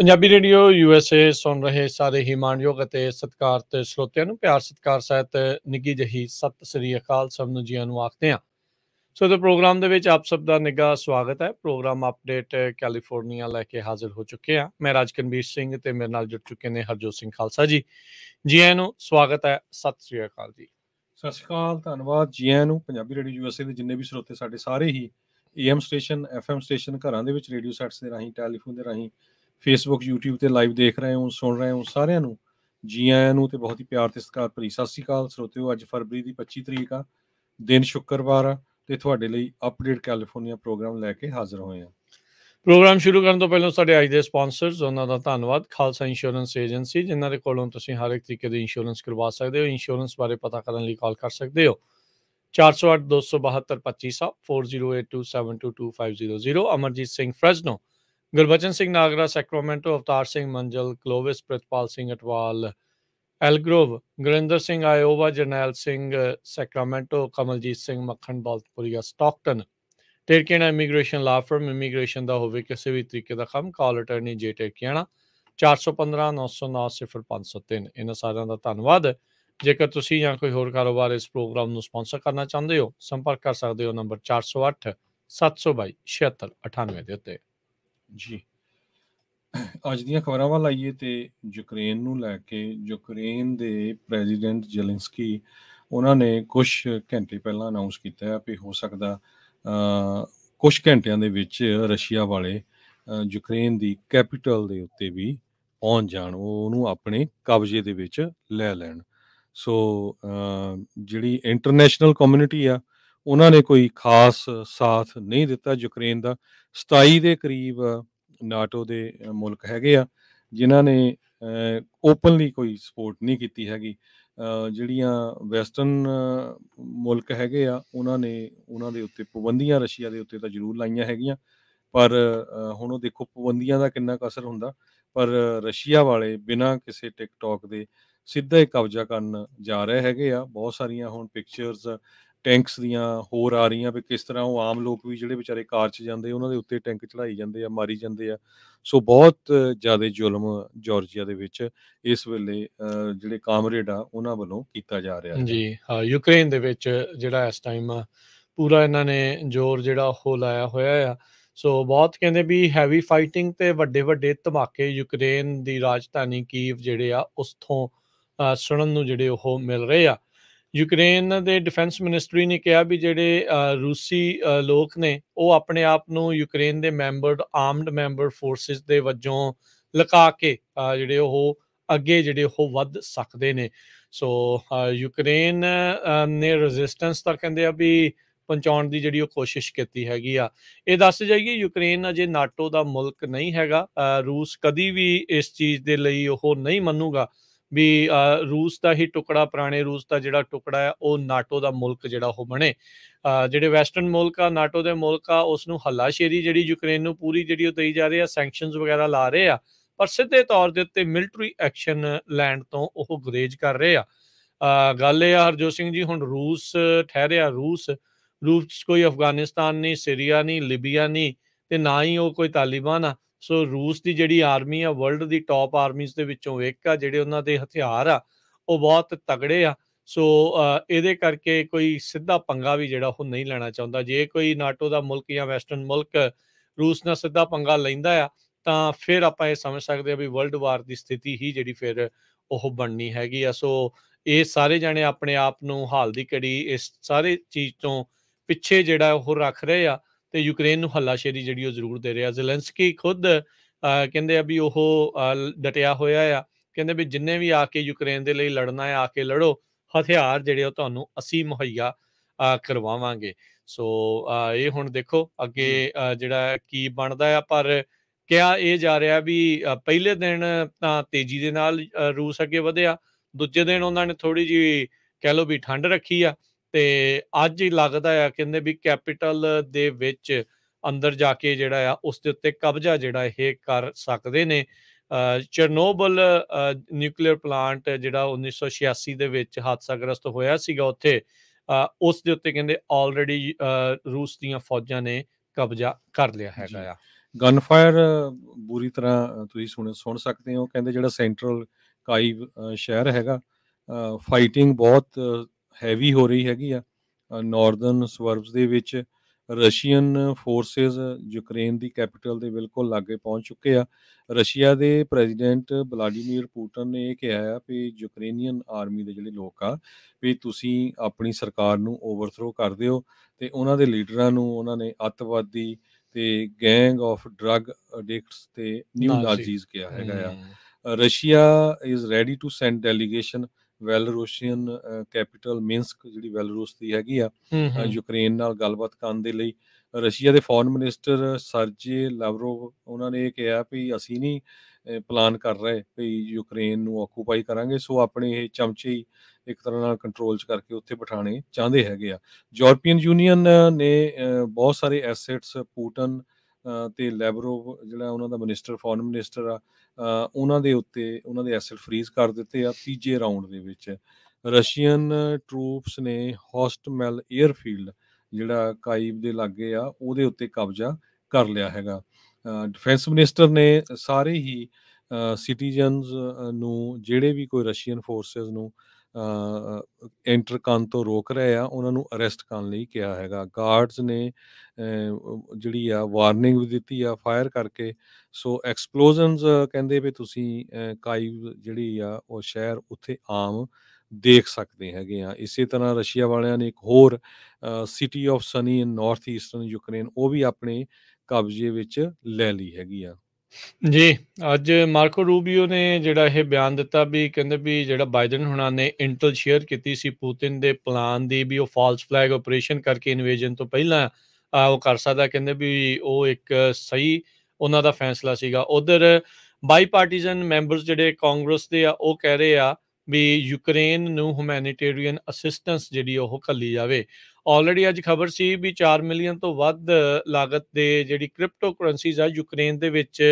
Punjabi radio USA ਸੁਣ ਰਹੇ ਸਾਰੇ ਹੀ ਮਾਣਯੋਗ ਅਤੇ ਸਤਿਕਾਰ ਤੇ ਸਰੋਤਿਆਂ ਨੂੰ ਪਿਆਰ ਸਤਿਕਾਰ ਸਹਿਤ ਨਿੱਗੀ ਜਹੀ ਸਤਿ ਸ੍ਰੀ ਅਕਾਲ ਸਭ ਨੂੰ ਜੀ ਨੂੰ ਆਖਦੇ ਆ ਸੋ ਤੇ ਪ੍ਰੋਗਰਾਮ ਦੇ ਵਿੱਚ ਆਪ ਸਭ ਦਾ ਨਿੱਘਾ ਸਵਾਗਤ ਹੈ ਪ੍ਰੋਗਰਾਮ ਅਪਡੇਟ ਕੈਲੀਫੋਰਨੀਆ ਲੈ ਕੇ ਹਾਜ਼ਰ ਹੋ ਚੁੱਕੇ ਆ ਮੈਂ ਰਾਜਕਨਵੀਰ ਸਿੰਘ ਤੇ ਮੇਰੇ ਨਾਲ ਜੁੜ ਚੁੱਕੇ ਨੇ ਹਰਜੋਤ ਸਿੰਘ ਖਾਲਸਾ ਜੀ ਜੀ ਨੂੰ ਸਵਾਗਤ ਹੈ ਸਤਿ ਸ੍ਰੀ ਅਕਾਲ ਜੀ ਸਤਿ ਸ਼੍ਰੀ ਅਕਾਲ ਧੰਨਵਾਦ ਜੀ ਆਇਆਂ ਨੂੰ ਪੰਜਾਬੀ ਰੇਡੀਓ ਯੂਐਸਏ ਦੇ ਜਿੰਨੇ ਵੀ ਸਰੋਤੇ ਸਾਡੇ ਸਾਰੇ ਹੀ ਏਐਮ ਸਟੇਸ਼ਨ ਐਫਐਮ ਸਟੇਸ਼ਨ ਘਰਾਂ ਦੇ ਵਿੱਚ ਰੇਡੀਓ ਸੈਟਸ ਦੇ ਰਾਹੀਂ ਟੈਲੀਫੋਨ ਦੇ ਰਾਹੀਂ ਫੇਸਬੁੱਕ YouTube ਤੇ ਲਾਈਵ ਦੇਖ ਰਹੇ ਹੋ ਸੁਣ ਰਹੇ ਹੋ ਸਾਰਿਆਂ ਨੂੰ ਜੀ ਆਇਆਂ ਨੂੰ ਤੇ ਬਹੁਤ ਹੀ ਪਿਆਰ ਤੇ ਸਤਿਕਾਰ ਭਰੀ ਸਤਿ ਸ਼੍ਰੀ ਅਕਾਲ ਸਰੋਤਿਓ ਅੱਜ ਫਰਵਰੀ ਦੀ 25 ਤਰੀਕ ਆ ਦਿਨ ਸ਼ੁੱਕਰਵਾਰ ਆ ਤੇ ਤੁਹਾਡੇ ਲਈ ਅਪਡੇਟ ਕੈਲੀਫੋਰਨੀਆ ਪ੍ਰੋਗਰਾਮ ਲੈ ਕੇ ਹਾਜ਼ਰ ਹੋਏ ਆ ਪ੍ਰੋਗਰਾਮ ਸ਼ੁਰੂ ਕਰਨ ਤੋਂ ਪਹਿਲਾਂ ਸਾਡੇ ਅੱਜ ਦੇ ਸਪਾਂਸਰਸ ਉਹਨਾਂ ਦਾ ਧੰਨਵਾਦ ਖਾਲਸਾ ਇੰਸ਼ੋਰੈਂਸ ਏਜੰਸੀ ਜਿਨ੍ਹਾਂ ਦੇ ਕੋਲੋਂ ਤੁਸੀਂ ਹਰ ਇੱਕ ਤਰੀਕੇ ਦੀ ਇੰਸ਼ੋਰੈਂਸ ਕਰਵਾ ਸਕਦੇ ਹੋ ਇੰਸ਼ੋਰੈਂਸ ਬਾਰੇ ਪਤਾ ਕਰਨ ਲਈ ਕਾਲ ਕਰ ਸਕਦੇ ਹੋ 4082722500 4082722500 Amarjit Singh Fresno Gurbachan Singh Nagra Sacramento Avtar Singh Manjal Clovis Pritpal Singh Atwal Elk Grove Gurinder Singh Iowa Jarnail Singh Sacramento Kamaljit Singh Makhan Baltpuria Stockton ਟੇਰਕੇਣਾ ਇਮੀਗ੍ਰੇਸ਼ਨ ਲਾ ਫਰਮ ਇਮੀਗ੍ਰੇਸ਼ਨ ਦਾ ਹੋਵੇ ਕਿਸੇ ਵੀ ਤਰੀਕੇ ਦਾ ਕੰਮ ਕਾਲ ਅਟਰਨੀ ਜੇ 415-909-0503 ਇਹਨਾਂ ਸਾਰਿਆਂ ਦਾ ਧੰਨਵਾਦ ਜੇਕਰ ਤੁਸੀਂ ਜਾਂ ਕੋਈ ਹੋਰ ਕਾਰੋਬਾਰ ਇਸ ਪ੍ਰੋਗਰਾਮ ਨੂੰ ਸਪਾਂਸਰ ਕਰਨਾ ਚਾਹੁੰਦੇ ਹੋ ਸੰਪਰਕ ਕਰ ਸਕਦੇ ਹੋ ਨੰਬਰ 408 722 7698 ਦੇ ਉੱਤੇ ਜੀ ਅੱਜ ਦੀਆਂ ਖਬਰਾਂ ਵੱਲ ਆਈਏ ਤੇ ਯੂਕਰੇਨ ਨੂੰ ਲੈ ਕੇ ਯੂਕਰੇਨ ਦੇ ਪ੍ਰੈਜ਼ੀਡੈਂਟ ਜ਼ੈਲੈਂਸਕੀ ਉਹਨਾਂ ਨੇ ਕੁਝ ਘੰਟੇ ਪਹਿਲਾਂ ਅਨਾਉਂਸ ਕੀਤਾ ਹੈ ਕਿ ਹੋ ਸਕਦਾ ਕੁਝ ਘੰਟਿਆਂ ਦੇ ਵਿੱਚ ਰਸ਼ੀਆ ਵਾਲੇ ਯੂਕਰੇਨ ਦੀ ਕੈਪੀਟਲ ਦੇ ਉੱਤੇ ਵੀ ਪਹੁੰਚ ਜਾਣ ਉਹ ਉਹਨੂੰ ਆਪਣੇ ਕਬਜ਼ੇ ਦੇ ਵਿੱਚ ਲੈ ਲੈਣ ਸੋ ਜਿਹੜੀ ਇੰਟਰਨੈਸ਼ਨਲ ਕਮਿਊਨਿਟੀ ਆ ਉਹਨਾਂ ਨੇ ਕੋਈ ਖਾਸ ਸਾਥ ਨਹੀਂ ਦਿੱਤਾ ਯੂਕਰੇਨ ਦਾ 27 ਦੇ ਕਰੀਬ ਨਾਟੋ ਦੇ ਮੁਲਕ ਹੈਗੇ ਆ ਜਿਨ੍ਹਾਂ ਨੇ ਓਪਨਲੀ ਕੋਈ ਸਪੋਰਟ ਨਹੀਂ ਕੀਤੀ ਹੈਗੀ ਜਿਹੜੀਆਂ ਵੈਸਟਰਨ ਮੁਲਕ ਹੈਗੇ ਆ ਉਹਨਾਂ ਨੇ ਉਹਨਾਂ ਦੇ ਉੱਤੇ ਪਾਬੰਦੀਆਂ ਰਸ਼ੀਆ ਦੇ ਉੱਤੇ ਤਾਂ ਜ਼ਰੂਰ ਲਾਈਆਂ ਹੈਗੀਆਂ ਪਰ ਹੁਣ ਉਹ ਦੇਖੋ ਪਾਬੰਦੀਆਂ ਦਾ ਕਿੰਨਾ ਅਸਰ ਹੁੰਦਾ ਪਰ ਰਸ਼ੀਆ ਵਾਲੇ ਬਿਨਾਂ ਕਿਸੇ ਟਿਕਟੌਕ ਦੇ ਸਿੱਧਾ ਹੀ ਕਬਜ਼ਾ ਕਰਨ ਜਾ ਰਹੇ ਹੈਗੇ ਆ ਬਹੁਤ ਸਾਰੀਆਂ ਹੁਣ ਪਿਕਚਰਸ ਟੈਂਕਸ ਦੀਆਂ ਹੋਰ ਆ ਰਹੀਆਂ ਵੀ ਕਿਸ ਤਰ੍ਹਾਂ ਉਹ ਆਮ ਲੋਕ ਵੀ ਜਿਹੜੇ ਵਿਚਾਰੇ ਕਾਰ 'ਚ ਜਾਂਦੇ ਉਹਨਾਂ ਦੇ ਉੱਤੇ ਟੈਂਕ ਚੜਾਈ ਜਾਂਦੇ ਆ ਮਾਰੀ ਜਾਂਦੇ ਆ ਸੋ ਬਹੁਤ ਜ਼ਿਆਦਾ ਜ਼ੁਲਮ ਜਾਰਜੀਆ ਦੇ ਵਿੱਚ ਇਸ ਵੇਲੇ ਜਿਹੜੇ ਕਾਮਰੇਡ ਆ ਉਹਨਾਂ ਵੱਲੋਂ ਕੀਤਾ ਜਾ ਰਿਹਾ ਹੈ ਜੀ ਹਾਂ ਯੂਕਰੇਨ ਦੇ ਵਿੱਚ ਜਿਹੜਾ ਇਸ ਟਾਈਮ ਪੂਰਾ ਇਹਨਾਂ ਨੇ ਜ਼ੋਰ ਜਿਹੜਾ ਉਹ ਲਾਇਆ ਹੋਇਆ ਆ ਸੋ ਬਹੁਤ ਕਹਿੰਦੇ ਵੀ ਹੈਵੀ ਫਾਈਟਿੰਗ ਤੇ ਵੱਡੇ ਵੱਡੇ ਧਮਾਕੇ ਯੂਕਰੇਨ ਦੀ ਰਾਜਧਾਨੀ ਕੀਵ ਜਿਹੜੇ ਆ ਉਸ ਤੋਂ ਸੁਣਨ ਨੂੰ ਜਿਹੜੇ ਉਹ ਮਿਲ ਰਹੇ ਆ ਯੂਕਰੇਨ ਦੇ ਡਿਫੈਂਸ ਮਿਨਿਸਟਰੀ ਨੇ ਕਿਹਾ ਵੀ ਜਿਹੜੇ ਰੂਸੀ ਲੋਕ ਨੇ ਉਹ ਆਪਣੇ ਆਪ ਨੂੰ ਯੂਕਰੇਨ ਦੇ ਮੈਂਬਰਡ ਆਰਮਡ ਮੈਂਬਰ ਫੋਰਸਸ ਦੇ ਵੱਜੋਂ ਲਕਾ ਕੇ ਜਿਹੜੇ ਉਹ ਅੱਗੇ ਜਿਹੜੇ ਉਹ ਵੱਧ ਸਕਦੇ ਨੇ ਸੋ ਯੂਕਰੇਨ ਨੇ ਰੈਜ਼ਿਸਟੈਂਸ ਤਾਂ ਕਹਿੰਦੇ ਆ ਵੀ ਪਹੁੰਚਾਉਣ ਦੀ ਜਿਹੜੀ ਉਹ ਕੋਸ਼ਿਸ਼ ਕੀਤੀ ਹੈਗੀ ਆ ਇਹ ਦੱਸ ਜਾਈਏ ਯੂਕਰੇਨ ਅਜੇ ਨਾਟੋ ਦਾ ਮੁਲਕ ਨਹੀਂ ਹੈਗਾ ਰੂਸ ਕਦੀ ਵੀ ਇਸ ਚੀਜ਼ ਦੇ ਲਈ ਉਹ ਨਹੀਂ ਮੰਨੂਗਾ ਵੀ ਰੂਸ ਦਾ ਹੀ ਟੁਕੜਾ ਪੁਰਾਣੇ ਰੂਸ ਦਾ ਜਿਹੜਾ ਟੁਕੜਾ ਹੈ ਉਹ ਨਾਟੋ ਦਾ ਮੁਲਕ ਜਿਹੜਾ ਉਹ ਬਣੇ ਜਿਹੜੇ ਵੈਸਟਰਨ ਮੁਲਕ ਆ ਨਾਟੋ ਦੇ ਮੁਲਕ ਆ ਉਸ ਨੂੰ ਹੱਲਾਸ਼ੇਰੀ ਜਿਹੜੀ ਯੂਕਰੇਨ ਨੂੰ ਪੂਰੀ ਜਿਹੜੀ ਉਹ ਦਈ ਜਾ ਰਹੀ ਆ ਸੈਂਕਸ਼ਨਸ ਵਗੈਰਾ ਲਾ ਰਹੇ ਆ ਪਰ ਸਿੱਧੇ ਤੌਰ ਦੇ ਉੱਤੇ ਮਿਲਟਰੀ ਐਕਸ਼ਨ ਲੈਂਡ ਤੋਂ ਉਹ ਗੁਰੇਜ ਕਰ ਰਹੇ ਆ ਗੱਲ ਇਹ ਆ ਹਰਜੋਤ ਸਿੰਘ ਜੀ ਹੁਣ ਰੂਸ ਠਹਿਰਿਆ ਰੂਸ ਰੂਸ ਕੋਈ ਅਫਗਾਨਿਸਤਾਨ ਨਹੀਂ ਸਰੀਆ ਨਹੀਂ ਲਿਬੀਆ ਨਹੀਂ ਤੇ ਨਾ ਹੀ ਉਹ ਕੋਈ ਤਾਲਿਬਾਨ ਆ ਸੋ ਰੂਸ ਦੀ ਜਿਹੜੀ ਆਰਮੀ ਆ ਵਰਲਡ ਦੀ ਟਾਪ ਆਰਮੀਜ਼ ਦੇ ਵਿੱਚੋਂ ਇੱਕ ਆ ਜਿਹੜੇ ਉਹਨਾਂ ਦੇ ਹਥਿਆਰ ਆ ਉਹ ਬਹੁਤ ਤਗੜੇ ਆ ਸੋ ਇਹਦੇ ਕਰਕੇ ਕੋਈ ਸਿੱਧਾ ਪੰਗਾ ਵੀ ਜਿਹੜਾ ਉਹ ਨਹੀਂ ਲੈਣਾ ਚਾਹੁੰਦਾ ਜੇ ਕੋਈ ਨਾਟੋ ਦਾ ਮੁਲਕ ਜਾਂ ਵੈਸਟਰਨ ਮੁਲਕ ਰੂਸ ਨਾਲ ਸਿੱਧਾ ਪੰਗਾ ਲੈਂਦਾ ਆ ਤਾਂ ਫਿਰ ਆਪਾਂ ਇਹ ਸਮਝ ਸਕਦੇ ਆ ਵੀ ਵਰਲਡ ਵਾਰ ਦੀ ਸਥਿਤੀ ਹੀ ਜਿਹੜੀ ਫਿਰ ਉਹ ਬਣਨੀ ਹੈਗੀ ਆ ਸੋ ਇਹ ਸਾਰੇ ਜਣੇ ਆਪਣੇ ਆਪ ਨੂੰ ਹਾਲ ਦੀ ਕੜੀ ਇਸ ਸਾਰੇ ਚੀਜ਼ ਤੋਂ ਪਿੱਛੇ ਜਿਹੜਾ ਉਹ ਰੱਖ ਰਹੇ ਆ ਤੇ ਯੂਕਰੇਨ ਨੂੰ ਹੱਲਾਸ਼ੇਰੀ ਜਿਹੜੀ ਉਹ ਜ਼ਰੂਰ ਦੇ ਰਿਹਾ ਜ਼ੈਲੈਂਸਕੀ ਖੁਦ ਕਹਿੰਦੇ ਆ ਵੀ ਉਹ ਡਟਿਆ ਹੋਇਆ ਆ ਕਹਿੰਦੇ ਵੀ ਜਿੰਨੇ ਵੀ ਆ ਕੇ ਯੂਕਰੇਨ ਦੇ ਲਈ ਲੜਨਾ ਆ ਕੇ ਲੜੋ ਹਥਿਆਰ ਜਿਹੜੇ ਉਹ ਤੁਹਾਨੂੰ ਅਸੀਂ ਮੁਹੱਈਆ ਕਰਵਾਵਾਂਗੇ ਸੋ ਇਹ ਹੁਣ ਦੇਖੋ ਅੱਗੇ ਜਿਹੜਾ ਕੀ ਬਣਦਾ ਆ ਪਰ ਕਿਹਾ ਇਹ ਜਾ ਰਿਹਾ ਵੀ ਪਹਿਲੇ ਦਿਨ ਤਾਂ ਤੇਜ਼ੀ ਦੇ ਨਾਲ ਰੂਸ ਅੱਗੇ ਵਧਿਆ ਦੂਜੇ ਦਿਨ ਉਹਨਾਂ ਨੇ ਥੋੜੀ ਜੀ ਕਹਿ ਲੋ ਵੀ ਠੰਡ ਰੱਖੀ ਆ ਤੇ ਅੱਜ ਹੀ ਲੱਗਦਾ ਆ ਕਹਿੰਦੇ ਵੀ ਕੈਪੀਟਲ ਦੇ ਵਿੱਚ ਅੰਦਰ ਜਾ ਕੇ ਜਿਹੜਾ ਆ ਉਸ ਦੇ ਉੱਤੇ ਕਬਜ਼ਾ ਜਿਹੜਾ ਇਹ ਕਰ ਸਕਦੇ ਨੇ ਚਰਨੋਬਲ ਨਿਊਕਲੀਅਰ ਪਲਾਂਟ ਜਿਹੜਾ 1986 ਦੇ ਵਿੱਚ ਹਾਦਸਾਗ੍ਰਸਤ ਹੋਇਆ ਸੀਗਾ ਉੱਥੇ ਉਸ ਦੇ ਉੱਤੇ ਕਹਿੰਦੇ ਆਲਰੇਡੀ ਰੂਸ ਦੀਆਂ ਫੌਜਾਂ ਨੇ ਕਬਜ਼ਾ ਕਰ ਲਿਆ ਹੈਗਾ ਆ ਗਨ ਫਾਇਰ ਬੁਰੀ ਤਰ੍ਹਾਂ ਤੁਸੀਂ ਸੁਣ ਸੁਣ ਸਕਦੇ ਹੋ ਕਹਿੰਦੇ ਜਿਹੜਾ ਸੈਂਟਰਲ ਕਾਈਵ ਸ਼ਹਿਰ ਹੈਗਾ ਫਾਈਟਿੰਗ ਬਹੁਤ ਹੈਵੀ ਹੋ ਰਹੀ ਹੈਗੀ ਆ ਨਾਰਦਰਨ ਸਵਰਬਸ ਦੇ ਵਿੱਚ ਰਸ਼ੀਅਨ ਫੋਰਸਸ ਯੂਕਰੇਨ ਦੀ ਕੈਪੀਟਲ ਦੇ ਬਿਲਕੁਲ ਲਾਗੇ ਪਹੁੰਚ ਚੁੱਕੇ ਆ ਰਸ਼ੀਆ ਦੇ ਪ੍ਰੈਜ਼ੀਡੈਂਟ ਬਲਾਡੀਮੀਰ ਪੂਟਨ ਨੇ ਇਹ ਕਿਹਾ ਆ ਕਿ ਯੂਕਰੇਨੀਅਨ ਆਰਮੀ ਦੇ ਜਿਹੜੇ ਲੋਕ ਆ ਵੀ ਤੁਸੀਂ ਆਪਣੀ ਸਰਕਾਰ ਨੂੰ ਓਵਰਥਰੋ ਕਰ ਦਿਓ ਤੇ ਉਹਨਾਂ ਦੇ ਲੀਡਰਾਂ ਨੂੰ ਉਹਨਾਂ ਨੇ ਅੱਤਵਾਦੀ ਤੇ ਗੈਂਗ ਆਫ ਡਰੱਗ ਐਡਿਕਟਸ ਤੇ ਨਿਊ ਨਾਜ਼ੀਜ਼ ਕਿਹਾ ਹੈਗਾ ਆ Russia is ready to send delegation Belarusian capital Minsk ਜਿਹੜੀ ਵੈਲਰੂਸ ਦੀ ਹੈਗੀ ਆ ਯੂਕਰੇਨ ਨਾਲ ਗੱਲਬਾਤ ਕਰਨ ਦੇ ਲਈ ਰਸ਼ੀਆ ਦੇ ਫੋਰਨ ਮਿਨਿਸਟਰ ਸਰਜੇ ਲਵਰੋਵ ਉਹਨਾਂ ਨੇ ਇਹ ਕਿਹਾ ਵੀ ਅਸੀਂ ਨਹੀਂ ਪਲਾਨ ਕਰ ਰਹੇ ਵੀ ਯੂਕਰੇਨ ਨੂੰ ਆਕੂਪਾਈ ਕਰਾਂਗੇ ਸੋ ਆਪਣੇ ਇਹ ਚਮਚੇ ਹੀ ਇੱਕ ਤਰ੍ਹਾਂ ਨਾਲ ਕੰਟਰੋਲ ਚ ਕਰਕੇ ਉੱਥੇ ਬਿਠਾਣੇ ਚਾਹੁੰਦੇ ਹੈਗੇ ਆ ਯੂਰਪੀਅਨ ਯੂਨੀਅਨ ਨੇ ਬਹੁਤ ਸਾਰੇ ਐਸੈਟਸ ਪੂਟਨ ਤੇ ਲੈਬਰੋਵ ਜਿਹੜਾ ਉਹਨਾਂ ਦਾ ਮਿਨਿਸਟਰ ਫੋਰਨ ਮਿਨਿਸਟਰ ਆ ਉਹਨਾਂ ਦੇ ਉੱਤੇ ਉਹਨਾਂ ਦੇ ਐਸਲ ਫ੍ਰੀਜ਼ ਕਰ ਦਿੱਤੇ ਆ ਤੀਜੇ ਰਾਉਂਡ ਦੇ ਵਿੱਚ ਰਸ਼ੀਅਨ ਟਰੂਪਸ ਨੇ ਹੌਸਟਮੈਲ 에ਅਰਫੀਲਡ ਜਿਹੜਾ ਕਾਇਬ ਦੇ ਲਾਗੇ ਆ ਉਹਦੇ ਉੱਤੇ ਕਬਜ਼ਾ ਕਰ ਲਿਆ ਹੈਗਾ ਡਿਫੈਂਸ ਮਿਨਿਸਟਰ ਨੇ ਸਾਰੇ ਹੀ ਸਿਟੀਜ਼ਨਸ ਨੂੰ ਜਿਹੜੇ ਵੀ ਕੋਈ ਰਸ਼ੀਅਨ ਫੋਰਸਸ ਨੂੰ ਐਂਟਰ ਕਰਨ ਤੋਂ ਰੋਕ ਰਹੇ ਆ ਉਹਨਾਂ ਨੂੰ ਅਰੈਸਟ ਕਰਨ ਲਈ ਕਿਹਾ ਹੈਗਾ ਗਾਰਡਸ ਨੇ ਜਿਹੜੀ ਆ ਵਾਰਨਿੰਗ ਵੀ ਦਿੱਤੀ ਆ ਫਾਇਰ ਕਰਕੇ ਸੋ ਐਕਸਪਲੋਜ਼ਨਸ ਕਹਿੰਦੇ ਵੀ ਤੁਸੀਂ ਕਾਈ ਜਿਹੜੀ ਆ ਉਹ ਸ਼ਹਿਰ ਉੱਥੇ ਆਮ ਦੇਖ ਸਕਦੇ ਹੈਗੇ ਆ ਇਸੇ ਤਰ੍ਹਾਂ ਰਸ਼ੀਆ ਵਾਲਿਆਂ ਨੇ ਇੱਕ ਹੋਰ city of Sumy in north eastern Ukraine ਉਹ ਵੀ ਆਪਣੇ ਕਬਜ਼ੇ ਵਿੱਚ ਲੈ ਲਈ ਹੈਗੀ ਆ ਜੀ, ਅੱਜ ਮਾਰਕੋ ਰੂਬੀਓ ਨੇ ਜਿਹੜਾ ਇਹ ਬਿਆਨ ਦਿੱਤਾ ਵੀ ਕਹਿੰਦੇ ਵੀ ਜਿਹੜਾ ਬਾਈਡਨ ਹੁਣਾਂ ਨੇ ਇੰਟਲ ਸ਼ੇਅਰ ਕੀਤੀ ਸੀ ਪੁਤਿਨ ਦੇ ਪਲਾਨ ਦੀ ਵੀ ਉਹ ਫਾਲਸ ਫਲੈਗ ਆਪਰੇਸ਼ਨ ਕਰਕੇ ਇਨਵੇਜਨ ਤੋਂ ਪਹਿਲਾਂ ਉਹ ਕਰ ਸਕਦਾ ਕਹਿੰਦੇ ਵੀ ਉਹ ਇੱਕ ਸਹੀ ਉਹਨਾਂ ਦਾ ਫੈਸਲਾ ਸੀਗਾ। ਉਧਰ ਬਾਈਪਾਰਟੀਜ਼ਨ ਮੈਂਬਰਸ ਜਿਹੜੇ ਕਾਂਗਰਸ ਦੇ ਆ ਉਹ ਕਹਿ ਰਹੇ ਆ ਵੀ ਯੂਕਰੇਨ ਨੂੰ ਹਿਊਮੈਨਿਟੇਰੀਅਨ ਅਸਿਸਟੈਂਸ ਜਿਹੜੀ ਉਹ ਕੱਲੀ ਜਾਵੇ ਆਲਰੇਡੀ ਅੱਜ ਖਬਰ ਸੀ ਵੀ 4 ਮਿਲੀਅਨ ਤੋਂ ਵੱਧ ਲਾਗਤ ਦੇ ਜਿਹੜੀ ਕ੍ਰਿਪਟੋ ਕਰੰਸੀਜ਼ ਆ ਯੂਕਰੇਨ ਦੇ ਵਿੱਚ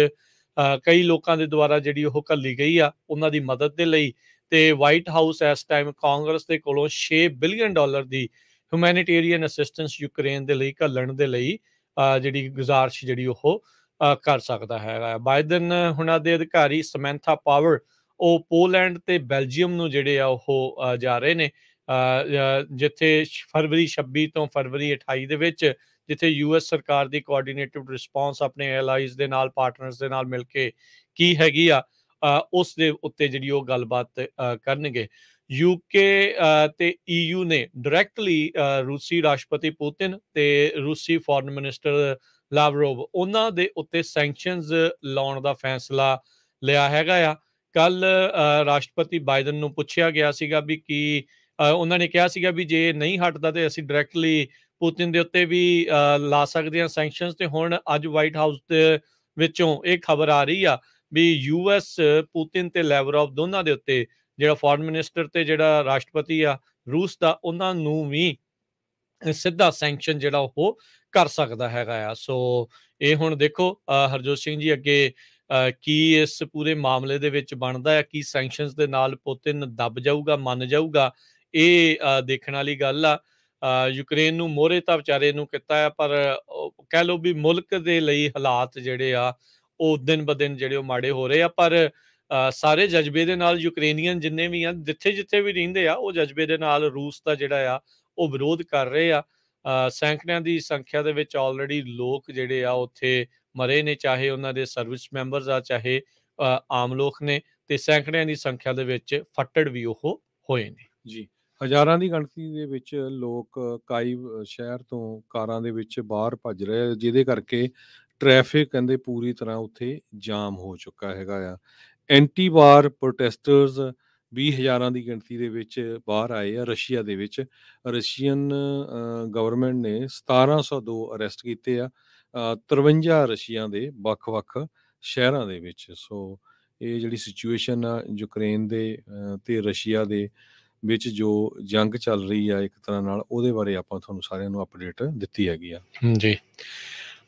ਕਈ ਲੋਕਾਂ ਦੇ ਦੁਆਰਾ ਜਿਹੜੀ ਉਹ ਕੱਲੀ ਗਈ ਆ ਉਹਨਾਂ ਦੀ ਮਦਦ ਦੇ ਲਈ ਤੇ ਵਾਈਟ ਹਾਊਸ ਇਸ ਟਾਈਮ ਕਾਂਗਰਸ ਦੇ ਕੋਲੋਂ 6 ਬਿਲੀਅਨ ਡਾਲਰ ਦੀ ਹਿਊਮੈਨਿਟੇਰੀਅਨ ਅਸਿਸਟੈਂਸ ਯੂਕਰੇਨ ਦੇ ਲਈ ਕੱਲਣ ਦੇ ਲਈ ਜਿਹੜੀ ਗੁਜ਼ਾਰਿਸ਼ ਜਿਹੜੀ ਉਹ ਕਰ ਸਕਦਾ ਹੈਗਾ ਬਾਈਡਨ ਹੁਣਾਂ ਦੇ ਅਧਿਕਾਰੀ ਸਮੈਂਥਾ ਪਾਵਰ ਉਹ ਪੋਲੈਂਡ ਤੇ ਬੈਲਜੀਅਮ ਨੂੰ ਜਿਹੜੇ ਆ ਉਹ ਜਾ ਰਹੇ ਨੇ ਜਿੱਥੇ ਫਰਵਰੀ 26 ਤੋਂ ਫਰਵਰੀ 28 ਦੇ ਵਿੱਚ ਜਿੱਥੇ ਯੂਐਸ ਸਰਕਾਰ ਦੀ ਕੋਆਰਡੀਨੇਟਿਵ ਰਿਸਪਾਂਸ ਆਪਣੇ ਐਲਾਈਜ਼ ਦੇ ਨਾਲ ਪਾਰਟਨਰਸ ਦੇ ਨਾਲ ਮਿਲ ਕੇ ਕੀ ਹੈਗੀ ਆ ਉਸ ਦੇ ਉੱਤੇ ਜਿਹੜੀ ਉਹ ਗੱਲਬਾਤ ਕਰਨਗੇ ਯੂਕੇ ਤੇ ਈਯੂ ਨੇ ਡਾਇਰੈਕਟਲੀ ਰੂਸੀ ਰਾਸ਼ਟਰਪਤੀ ਪੁਤਿਨ ਤੇ ਰੂਸੀ ਫੋਰਨ ਮਿਨਿਸਟਰ ਲਾਵਰੋਵ ਉਹਨਾਂ ਦੇ ਉੱਤੇ ਸੈਂਕਸ਼ਨਸ ਲਾਉਣ ਦਾ ਫੈਸਲਾ ਲਿਆ ਹੈਗਾ ਆ ਕੱਲ ਰਾਸ਼ਟਰਪਤੀ ਬਾਈਡਨ ਨੂੰ ਪੁੱਛਿਆ ਗਿਆ ਸੀਗਾ ਵੀ ਕੀ ਉਹਨਾਂ ਨੇ ਕਿਹਾ ਸੀਗਾ ਵੀ ਜੇ ਨਹੀਂ ਹਟਦਾ ਤੇ ਅਸੀਂ ਡਾਇਰੈਕਟਲੀ ਪੁਤਿਨ ਦੇ ਉੱਤੇ ਵੀ ਲਾ ਸਕਦੇ ਹਾਂ ਸੈਂਕਸ਼ਨਸ ਤੇ ਹੁਣ ਅੱਜ ਵਾਈਟ ਹਾਊਸ ਦੇ ਵਿੱਚੋਂ ਇਹ ਖਬਰ ਆ ਰਹੀ ਆ ਵੀ ਯੂਐਸ ਪੁਤਿਨ ਤੇ ਲੈਵਰੋਵ ਦੋਨਾਂ ਦੇ ਉੱਤੇ ਜਿਹੜਾ ਫੋਰਨ ਮਿਨਿਸਟਰ ਤੇ ਜਿਹੜਾ ਰਾਸ਼ਟਰਪਤੀ ਆ ਰੂਸ ਦਾ ਉਹਨਾਂ ਨੂੰ ਵੀ ਸਿੱਧਾ ਸੈਂਕਸ਼ਨ ਜਿਹੜਾ ਉਹ ਕਰ ਸਕਦਾ ਹੈਗਾ ਆ ਸੋ ਇਹ ਹੁਣ ਦੇਖੋ ਹਰਜੋਤ ਸਿੰਘ ਜੀ ਅੱਗੇ ਕੀ ਇਸ ਪੂਰੇ ਮਾਮਲੇ ਦੇ ਵਿੱਚ ਬਣਦਾ ਹੈ ਕੀ ਸੈਂਕਸ਼ਨਸ ਦੇ ਨਾਲ ਪੁਤਿਨ ਦਬ ਜਾਊਗਾ ਮੰਨ ਜਾਊਗਾ ਇਹ ਦੇਖਣ ਵਾਲੀ ਗੱਲ ਆ ਯੂਕਰੇਨ ਨੂੰ ਮੋਹਰੇ ਤਾਂ ਵਿਚਾਰੇ ਨੂੰ ਕੀਤਾ ਹੈ ਪਰ ਕਹਿ ਲੋ ਵੀ ਮੁਲਕ ਦੇ ਲਈ ਹਾਲਾਤ ਜਿਹੜੇ ਆ ਉਹ ਦਿਨ ਬਦਨ ਜਿਹੜੇ ਉਹ ਮਾੜੇ ਹੋ ਰਹੇ ਆ ਪਰ ਸਾਰੇ ਜਜ਼ਬੇ ਦੇ ਨਾਲ ਯੂਕਰੇਨੀਅਨ ਜਿੰਨੇ ਵੀ ਆ ਜਿੱਥੇ ਜਿੱਥੇ ਵੀ ਰਹਿੰਦੇ ਆ ਉਹ ਜਜ਼ਬੇ ਦੇ ਨਾਲ ਰੂਸ ਦਾ ਜਿਹੜਾ ਆ ਉਹ ਵਿਰੋਧ ਕਰ ਰਹੇ ਆ ਸੈਂਕੜਿਆਂ ਦੀ ਸੰਖਿਆ ਦੇ ਵਿੱਚ ਆਲਰੇਡੀ ਲੋਕ ਜਿਹੜੇ ਆ ਉੱਥੇ ਮਰੇ ਨੇ ਚਾਹੇ ਉਹਨਾਂ ਦੇ ਸਰਵਿਸ ਮੈਂਬਰਸ ਆ ਚਾਹੇ ਆਮ ਲੋਕ ਨੇ ਤੇ ਸੈਂਕੜਿਆਂ ਦੀ ਸੰਖਿਆ ਦੇ ਵਿੱਚ ਫੱਟੜ ਵੀ ਉਹ ਹੋਏ ਨੇ ਜੀ ਹਜ਼ਾਰਾਂ ਦੀ ਗਿਣਤੀ ਦੇ ਵਿੱਚ ਲੋਕ ਕਾਈ ਸ਼ਹਿਰ ਤੋਂ ਕਾਰਾਂ ਦੇ ਵਿੱਚ ਬਾਹਰ ਭੱਜ ਰਹੇ ਜਿਹਦੇ ਕਰਕੇ ਟ੍ਰੈਫਿਕ ਕਹਿੰਦੇ ਪੂਰੀ ਤਰ੍ਹਾਂ ਉੱਥੇ ਜਾਮ ਹੋ ਚੁੱਕਾ ਹੈਗਾ ਆ ਐਂਟੀ ਵਾਰ ਪ੍ਰੋਟੈਸਟਰਸ 20 ਹਜ਼ਾਰਾਂ ਦੀ ਗਿਣਤੀ ਦੇ ਵਿੱਚ ਬਾਹਰ ਆਏ ਆ ਰਸ਼ੀਆ ਦੇ ਵਿੱਚ ਰਸ਼ੀਅਨ ਗਵਰਨਮੈਂਟ ਨੇ 1702 ਅਰੈਸਟ ਕੀਤੇ ਆ 53 ਰਸ਼ੀਆਂ ਦੇ ਵੱਖ-ਵੱਖ ਸ਼ਹਿਰਾਂ ਦੇ ਵਿੱਚ ਸੋ ਇਹ ਜਿਹੜੀ ਸਿਚੁਏਸ਼ਨ ਆ ਯੂਕਰੇਨ ਦੇ ਤੇ ਰਸ਼ੀਆ ਦੇ ਵਿੱਚ ਜੋ ਜੰਗ ਚੱਲ ਰਹੀ ਆ ਇੱਕ ਤਰ੍ਹਾਂ ਨਾਲ ਉਹਦੇ ਬਾਰੇ ਆਪਾਂ ਤੁਹਾਨੂੰ ਸਾਰਿਆਂ ਨੂੰ ਅਪਡੇਟ ਦਿੱਤੀ ਹੈਗੀ ਆ ਜੀ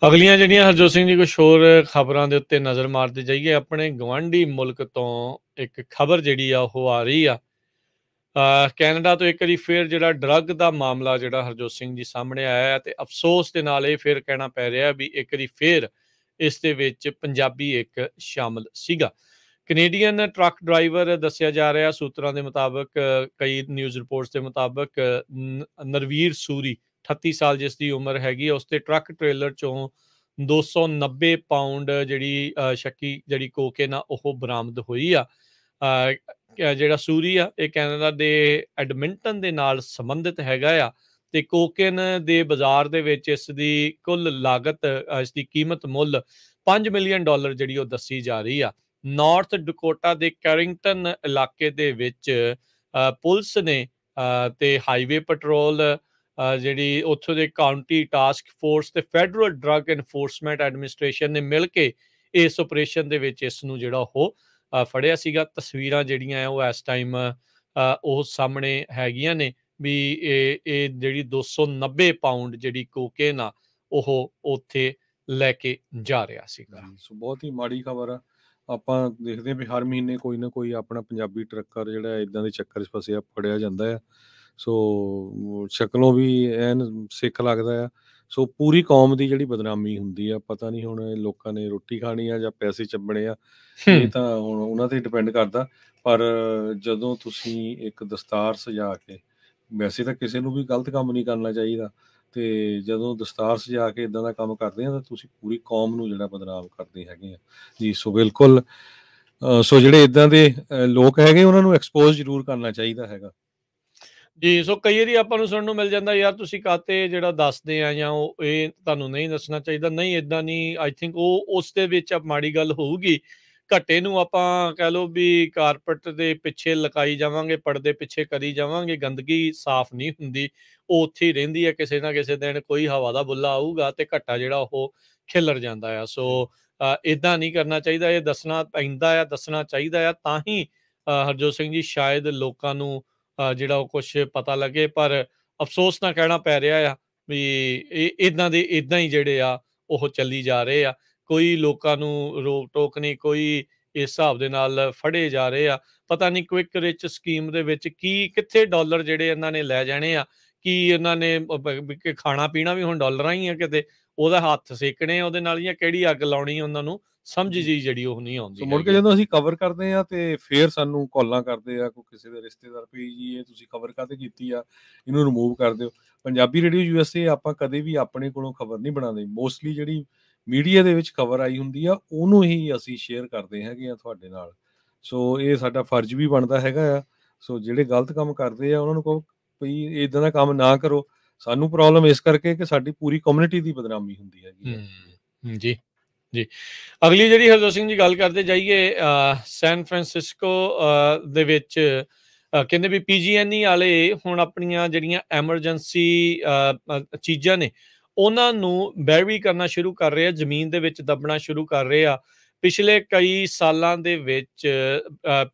ਅਗਲੀਆਂ ਜਿਹੜੀਆਂ ਹਰਜੋਤ ਸਿੰਘ ਜੀ ਕੁਝ ਹੋਰ ਖਬਰਾਂ ਦੇ ਉੱਤੇ ਨਜ਼ਰ ਮਾਰਦੇ ਜਾਈਏ ਆਪਣੇ ਗਵਾਂਢੀ ਮੁਲਕ ਤੋਂ ਇੱਕ ਖਬਰ ਜਿਹੜੀ ਆ ਉਹ ਆ ਰਹੀ ਆ ਕੈਨੇਡਾ ਤੋਂ ਇੱਕ ਵਾਰੀ ਫੇਰ ਜਿਹੜਾ ਡਰੱਗ ਦਾ ਮਾਮਲਾ ਜਿਹੜਾ ਹਰਜੋਤ ਸਿੰਘ ਜੀ ਸਾਹਮਣੇ ਆਇਆ ਹੈ ਤੇ ਅਫਸੋਸ ਦੇ ਨਾਲ ਇਹ ਫੇਰ ਕਹਿਣਾ ਪੈ ਰਿਹਾ ਵੀ ਇੱਕ ਵਾਰੀ ਫੇਰ ਇਸ ਦੇ ਵਿੱਚ ਪੰਜਾਬੀ ਇੱਕ ਸ਼ਾਮਲ ਸੀਗਾ ਕੈਨੇਡੀਅਨ ਟਰੱਕ ਡਰਾਈਵਰ ਦੱਸਿਆ ਜਾ ਰਿਹਾ ਸੂਤਰਾਂ ਦੇ ਮੁਤਾਬਕ ਕਈ ਨਿਊਜ਼ ਰਿਪੋਰਟਸ ਦੇ ਮੁਤਾਬਕ ਨਰਵੀਰ ਸੂਰੀ 38 ਸਾਲ ਜਿਸ ਦੀ ਉਮਰ ਹੈਗੀ ਉਸ ਤੇ ਟਰੱਕ ਟ੍ਰੇਲਰ ਚੋਂ 290 ਪਾਉਂਡ ਜਿਹੜੀ ਸ਼ੱਕੀ ਜਿਹੜੀ ਕੋਕੇਨਾ ਉਹ ਬਰਾਮਦ ਹੋਈ ਆ ਜਿਹੜਾ ਸੂਰੀ ਆ ਇਹ ਕੈਨੇਡਾ ਦੇ ਐਡਮਿੰਟਨ ਦੇ ਨਾਲ ਸੰਬੰਧਿਤ ਹੈਗਾ ਆ ਤੇ ਕੋਕੇਨ ਦੇ ਬਾਜ਼ਾਰ ਦੇ ਵਿੱਚ ਇਸ ਦੀ ਕੁੱਲ ਲਾਗਤ ਇਸ ਦੀ ਕੀਮਤ ਮੁੱਲ 5 ਮਿਲੀਅਨ ਡਾਲਰ ਜਿਹੜੀ ਉਹ ਦੱਸੀ ਜਾ ਰਹੀ ਆ ਨਾਰਥ ਡਕੋਟਾ ਦੇ ਕੈਰਿੰਗਟਨ ਇਲਾਕੇ ਦੇ ਵਿੱਚ ਪੁਲਿਸ ਨੇ ਤੇ ਹਾਈਵੇ ਪੈਟਰੋਲ ਜਿਹੜੀ ਉੱਥੋਂ ਦੇ ਕਾਉਂਟੀ ਟਾਸਕ ਫੋਰਸ ਤੇ ਫੈਡਰਲ ਡਰੱਗ ਐਨਫੋਰਸਮੈਂਟ ਐਡਮਿਨਿਸਟ੍ਰੇਸ਼ਨ ਨੇ ਮਿਲ ਕੇ ਇਸ ਆਪਰੇਸ਼ਨ ਦੇ ਵਿੱਚ ਇਸ ਨੂੰ ਜਿਹੜਾ ਉਹ ਫੜਿਆ ਸੀਗਾ ਤਸਵੀਰਾਂ ਜਿਹੜੀਆਂ ਆ ਉਹ ਇਸ ਟਾਈਮ ਉਹ ਸਾਹਮਣੇ ਹੈਗੀਆਂ ਨੇ ਵੀ ਇਹ ਇਹ ਜਿਹੜੀ 290 ਪਾਉਂਡ ਜਿਹੜੀ ਕੋਕੇਨ ਆ ਉਹ ਉੱਥੇ ਲੈ ਕੇ ਜਾ ਰਿਹਾ ਸੀਗਾ ਸੋ ਬਹੁਤ ਹੀ ਮਾੜੀ ਖਬਰ ਆ ਆਪਾਂ ਦੇਖਦੇ ਵੀ ਹਰ ਮਹੀਨੇ ਕੋਈ ਨਾ ਕੋਈ ਆਪਣਾ ਪੰਜਾਬੀ ਟਰੱਕਰ ਜਿਹੜਾ ਇਦਾਂ ਦੇ ਚੱਕਰ 'ਚ ਫਸਿਆ ਫੜਿਆ ਜਾਂਦਾ ਆ ਸੋ ਸ਼ਕਲੋਂ ਵੀ ਐਨ ਸਿੱਖ ਲੱਗਦਾ ਆ ਸੋ ਪੂਰੀ ਕੌਮ ਦੀ ਜਿਹੜੀ ਬਦਨਾਮੀ ਹੁੰਦੀ ਆ ਪਤਾ ਨਹੀਂ ਹੁਣ ਲੋਕਾਂ ਨੇ ਰੋਟੀ ਖਾਣੀ ਆ ਜਾਂ ਪੈਸੇ ਚੱਬਣੇ ਆ ਇਹ ਤਾਂ ਹੁਣ ਉਹਨਾਂ ਤੇ ਡਿਪੈਂਡ ਕਰਦਾ ਪਰ ਜਦੋਂ ਤੁਸੀਂ ਇੱਕ ਦਸਤਾਰ ਸਜਾ ਕੇ ਵੈਸੇ ਤਾਂ ਕਿਸੇ ਨੂੰ ਵੀ ਗਲਤ ਕੰਮ ਨਹੀਂ ਕਰਨਾ ਚਾਹੀਦਾ ਤੇ ਜਦੋਂ ਦਸਤਾਰ ਸਜਾ ਕੇ ਇਦਾਂ ਦਾ ਕੰਮ ਕਰਦੇ ਆ ਤਾਂ ਤੁਸੀਂ ਪੂਰੀ ਕੌਮ ਨੂੰ ਜਿਹੜਾ ਬਦਨਾਮ ਕਰਦੇ ਹੈਗੇ ਆ ਜੀ ਸੋ ਬਿਲਕੁਲ ਸੋ ਜਿਹੜੇ ਇਦਾਂ ਦੇ ਲੋਕ ਹੈਗੇ ਉਹਨਾਂ ਨੂੰ ਐਕਸਪੋਜ਼ ਜ਼ਰੂਰ ਕਰਨਾ ਚਾਹੀਦਾ ਹੈਗਾ ਜੀ ਸੋ ਕਈ ਵਾਰੀ ਆਪਾਂ ਨੂੰ ਸੁਣਨ ਨੂੰ ਮਿਲ ਜਾਂਦਾ ਯਾਰ ਤੁਸੀਂ ਕਾਤੇ ਜਿਹੜਾ ਦੱਸਦੇ ਆ ਜਾਂ ਉਹ ਇਹ ਤੁਹਾਨੂੰ ਨਹੀਂ ਦੱਸਣਾ ਚਾਹੀਦਾ ਨਹੀਂ ਇਦਾਂ ਨਹੀਂ ਆਈ ਥਿੰਕ ਉਹ ਉਸ ਦੇ ਵਿੱਚ ਆ ਮਾੜੀ ਗੱਲ ਹੋਊਗੀ ਘੱਟੇ ਨੂੰ ਆਪਾਂ ਕਹਿ ਲੋ ਵੀ ਕਾਰਪਟ ਦੇ ਪਿੱਛੇ ਲਕਾਈ ਜਾਵਾਂਗੇ ਪਰਦੇ ਪਿੱਛੇ ਕਰੀ ਜਾਵਾਂਗੇ ਗੰਦਗੀ ਸਾਫ਼ ਨਹੀਂ ਹੁੰਦੀ ਉਹ ਉੱਥੇ ਹੀ ਰਹਿੰਦੀ ਹੈ ਕਿਸੇ ਨਾ ਕਿਸੇ ਦਿਨ ਕੋਈ ਹਵਾ ਦਾ ਬੁੱਲਾ ਆਊਗਾ ਤੇ ਘੱਟਾ ਜਿਹੜਾ ਉਹ ਖਿਲਰ ਜਾਂਦਾ ਆ ਸੋ ਇਦਾਂ ਨਹੀਂ ਕਰਨਾ ਚਾਹੀਦਾ ਇਹ ਦੱਸਣਾ ਪੈਂਦਾ ਆ ਦੱਸਣਾ ਚਾਹੀਦਾ ਆ ਤਾਂ ਹੀ ਹਰਜੋਤ ਸਿੰਘ ਜੀ ਸ਼ਾਇਦ ਲੋਕਾਂ ਨੂੰ ਜਿਹੜਾ ਉਹ ਕੁਝ ਪਤਾ ਲੱਗੇ ਪਰ ਅਫਸੋਸ ਨਾਲ ਕਹਿਣਾ ਪੈ ਰਿਹਾ ਆ ਵੀ ਇਹ ਇਦਾਂ ਦੇ ਇਦਾਂ ਹੀ ਜਿਹੜੇ ਆ ਉਹ ਚੱਲੀ ਜਾ ਰਹੇ ਆ ਕੋਈ ਲੋਕਾਂ ਨੂੰ ਰੋਕ ਟੋਕ ਨਹੀਂ ਕੋਈ ਇਸ ਹਿਸਾਬ ਦੇ ਨਾਲ ਫੜੇ ਜਾ ਰਹੇ ਆ ਪਤਾ ਨਹੀਂ ਕੁਇਕ ਰਿਚ ਸਕੀਮ ਦੇ ਵਿੱਚ ਕੀ ਕਿੱਥੇ ਡਾਲਰ ਜਿਹੜੇ ਇਹਨਾਂ ਨੇ ਲੈ ਜਾਣੇ ਆ ਕੀ ਇਹਨਾਂ ਨੇ ਖਾਣਾ ਪੀਣਾ ਵੀ ਹੁਣ ਡਾਲਰਾਂ ਹੀ ਆ ਕਿਤੇ ਉਹਦਾ ਹੱਥ ਸੇਕਣੇ ਉਹਦੇ ਨਾਲ ਜਾਂ ਕਿਹੜੀ ਅੱਗ ਲਾਉਣੀ ਉਹਨਾਂ ਨੂੰ ਸਮਝ ਜੀ ਜਿਹੜੀ ਉਹ ਨਹੀਂ ਆਉਂਦੀ ਸੋ ਮੁੜ ਕੇ ਜਦੋਂ ਅਸੀਂ ਕਵਰ ਕਰਦੇ ਆ ਤੇ ਫੇਰ ਸਾਨੂੰ ਕਾਲਾਂ ਕਰਦੇ ਆ ਕੋਈ ਕਿਸੇ ਦੇ ਰਿਸ਼ਤੇਦਾਰ ਵੀ ਜੀ ਇਹ ਤੁਸੀਂ ਕਵਰ ਕਾਤੇ ਕੀਤੀ ਆ ਇਹਨੂੰ ਰਿਮੂਵ ਕਰ ਦਿਓ ਪੰਜਾਬੀ ਰੇਡੀਓ ਯੂਐਸਏ ਆਪਾਂ ਕਦੇ ਵੀ ਆਪਣੇ ਕੋਲੋਂ ਖਬਰ ਨਹੀਂ ਬਣਾਉਂਦੇ ਮੋਸਟਲੀ ਜਿਹੜੀ ਮੀਡੀਆ ਦੇ ਵਿੱਚ ਖਬਰ ਆਈ ਹੁੰਦੀ ਆ ਉਹਨੂੰ ਹੀ ਅਸੀਂ ਸ਼ੇਅਰ ਕਰਦੇ ਹੈਗੇ ਆ ਤੁਹਾਡੇ ਨਾਲ ਸੋ ਇਹ ਸਾਡਾ ਫਰਜ਼ ਵੀ ਬਣਦਾ ਹੈਗਾ ਆ ਸੋ ਜਿਹੜੇ ਗਲਤ ਕੰਮ ਕਰਦੇ ਆ ਉਹਨਾਂ ਨੂੰ ਕਹੋ ਭਈ ਇਦਾਂ ਦਾ ਕੰਮ ਨਾ ਕਰੋ ਸਾਨੂੰ ਪ੍ਰੋਬਲਮ ਇਸ ਕਰਕੇ ਕਿ ਸਾਡੀ ਪੂਰੀ ਕਮਿਊਨਿਟੀ ਦੀ ਬਦਨਾਮੀ ਹੁੰਦੀ ਹੈਗੀ ਜੀ ਜੀ ਅਗਲੀ ਜਿਹੜੀ ਹਰਜੋਤ ਸਿੰਘ ਜੀ ਗੱਲ ਕਰਦੇ ਜਾਈਏ ਸੈਨ ਫ੍ਰਾਂਸਿਸਕੋ ਦੇ ਵਿੱਚ ਕਹਿੰਦੇ ਵੀ ਪੀਜੀਐਨਈ e ਵਾਲੇ ਹੁਣ ਆਪਣੀਆਂ ਜਿਹੜੀਆਂ ਐਮਰਜੈਂਸੀ ਚੀਜ਼ਾਂ ਨੇ ਉਹਨਾਂ ਨੂੰ ਬੈਰੀ ਕਰਨਾ ਸ਼ੁਰੂ ਕਰ ਰਹੇ ਆ ਜ਼ਮੀਨ ਦੇ ਵਿੱਚ ਦੱਬਣਾ ਸ਼ੁਰੂ ਕਰ ਰਹੇ ਆ ਪਿਛਲੇ ਕਈ ਸਾਲਾਂ ਦੇ ਵਿੱਚ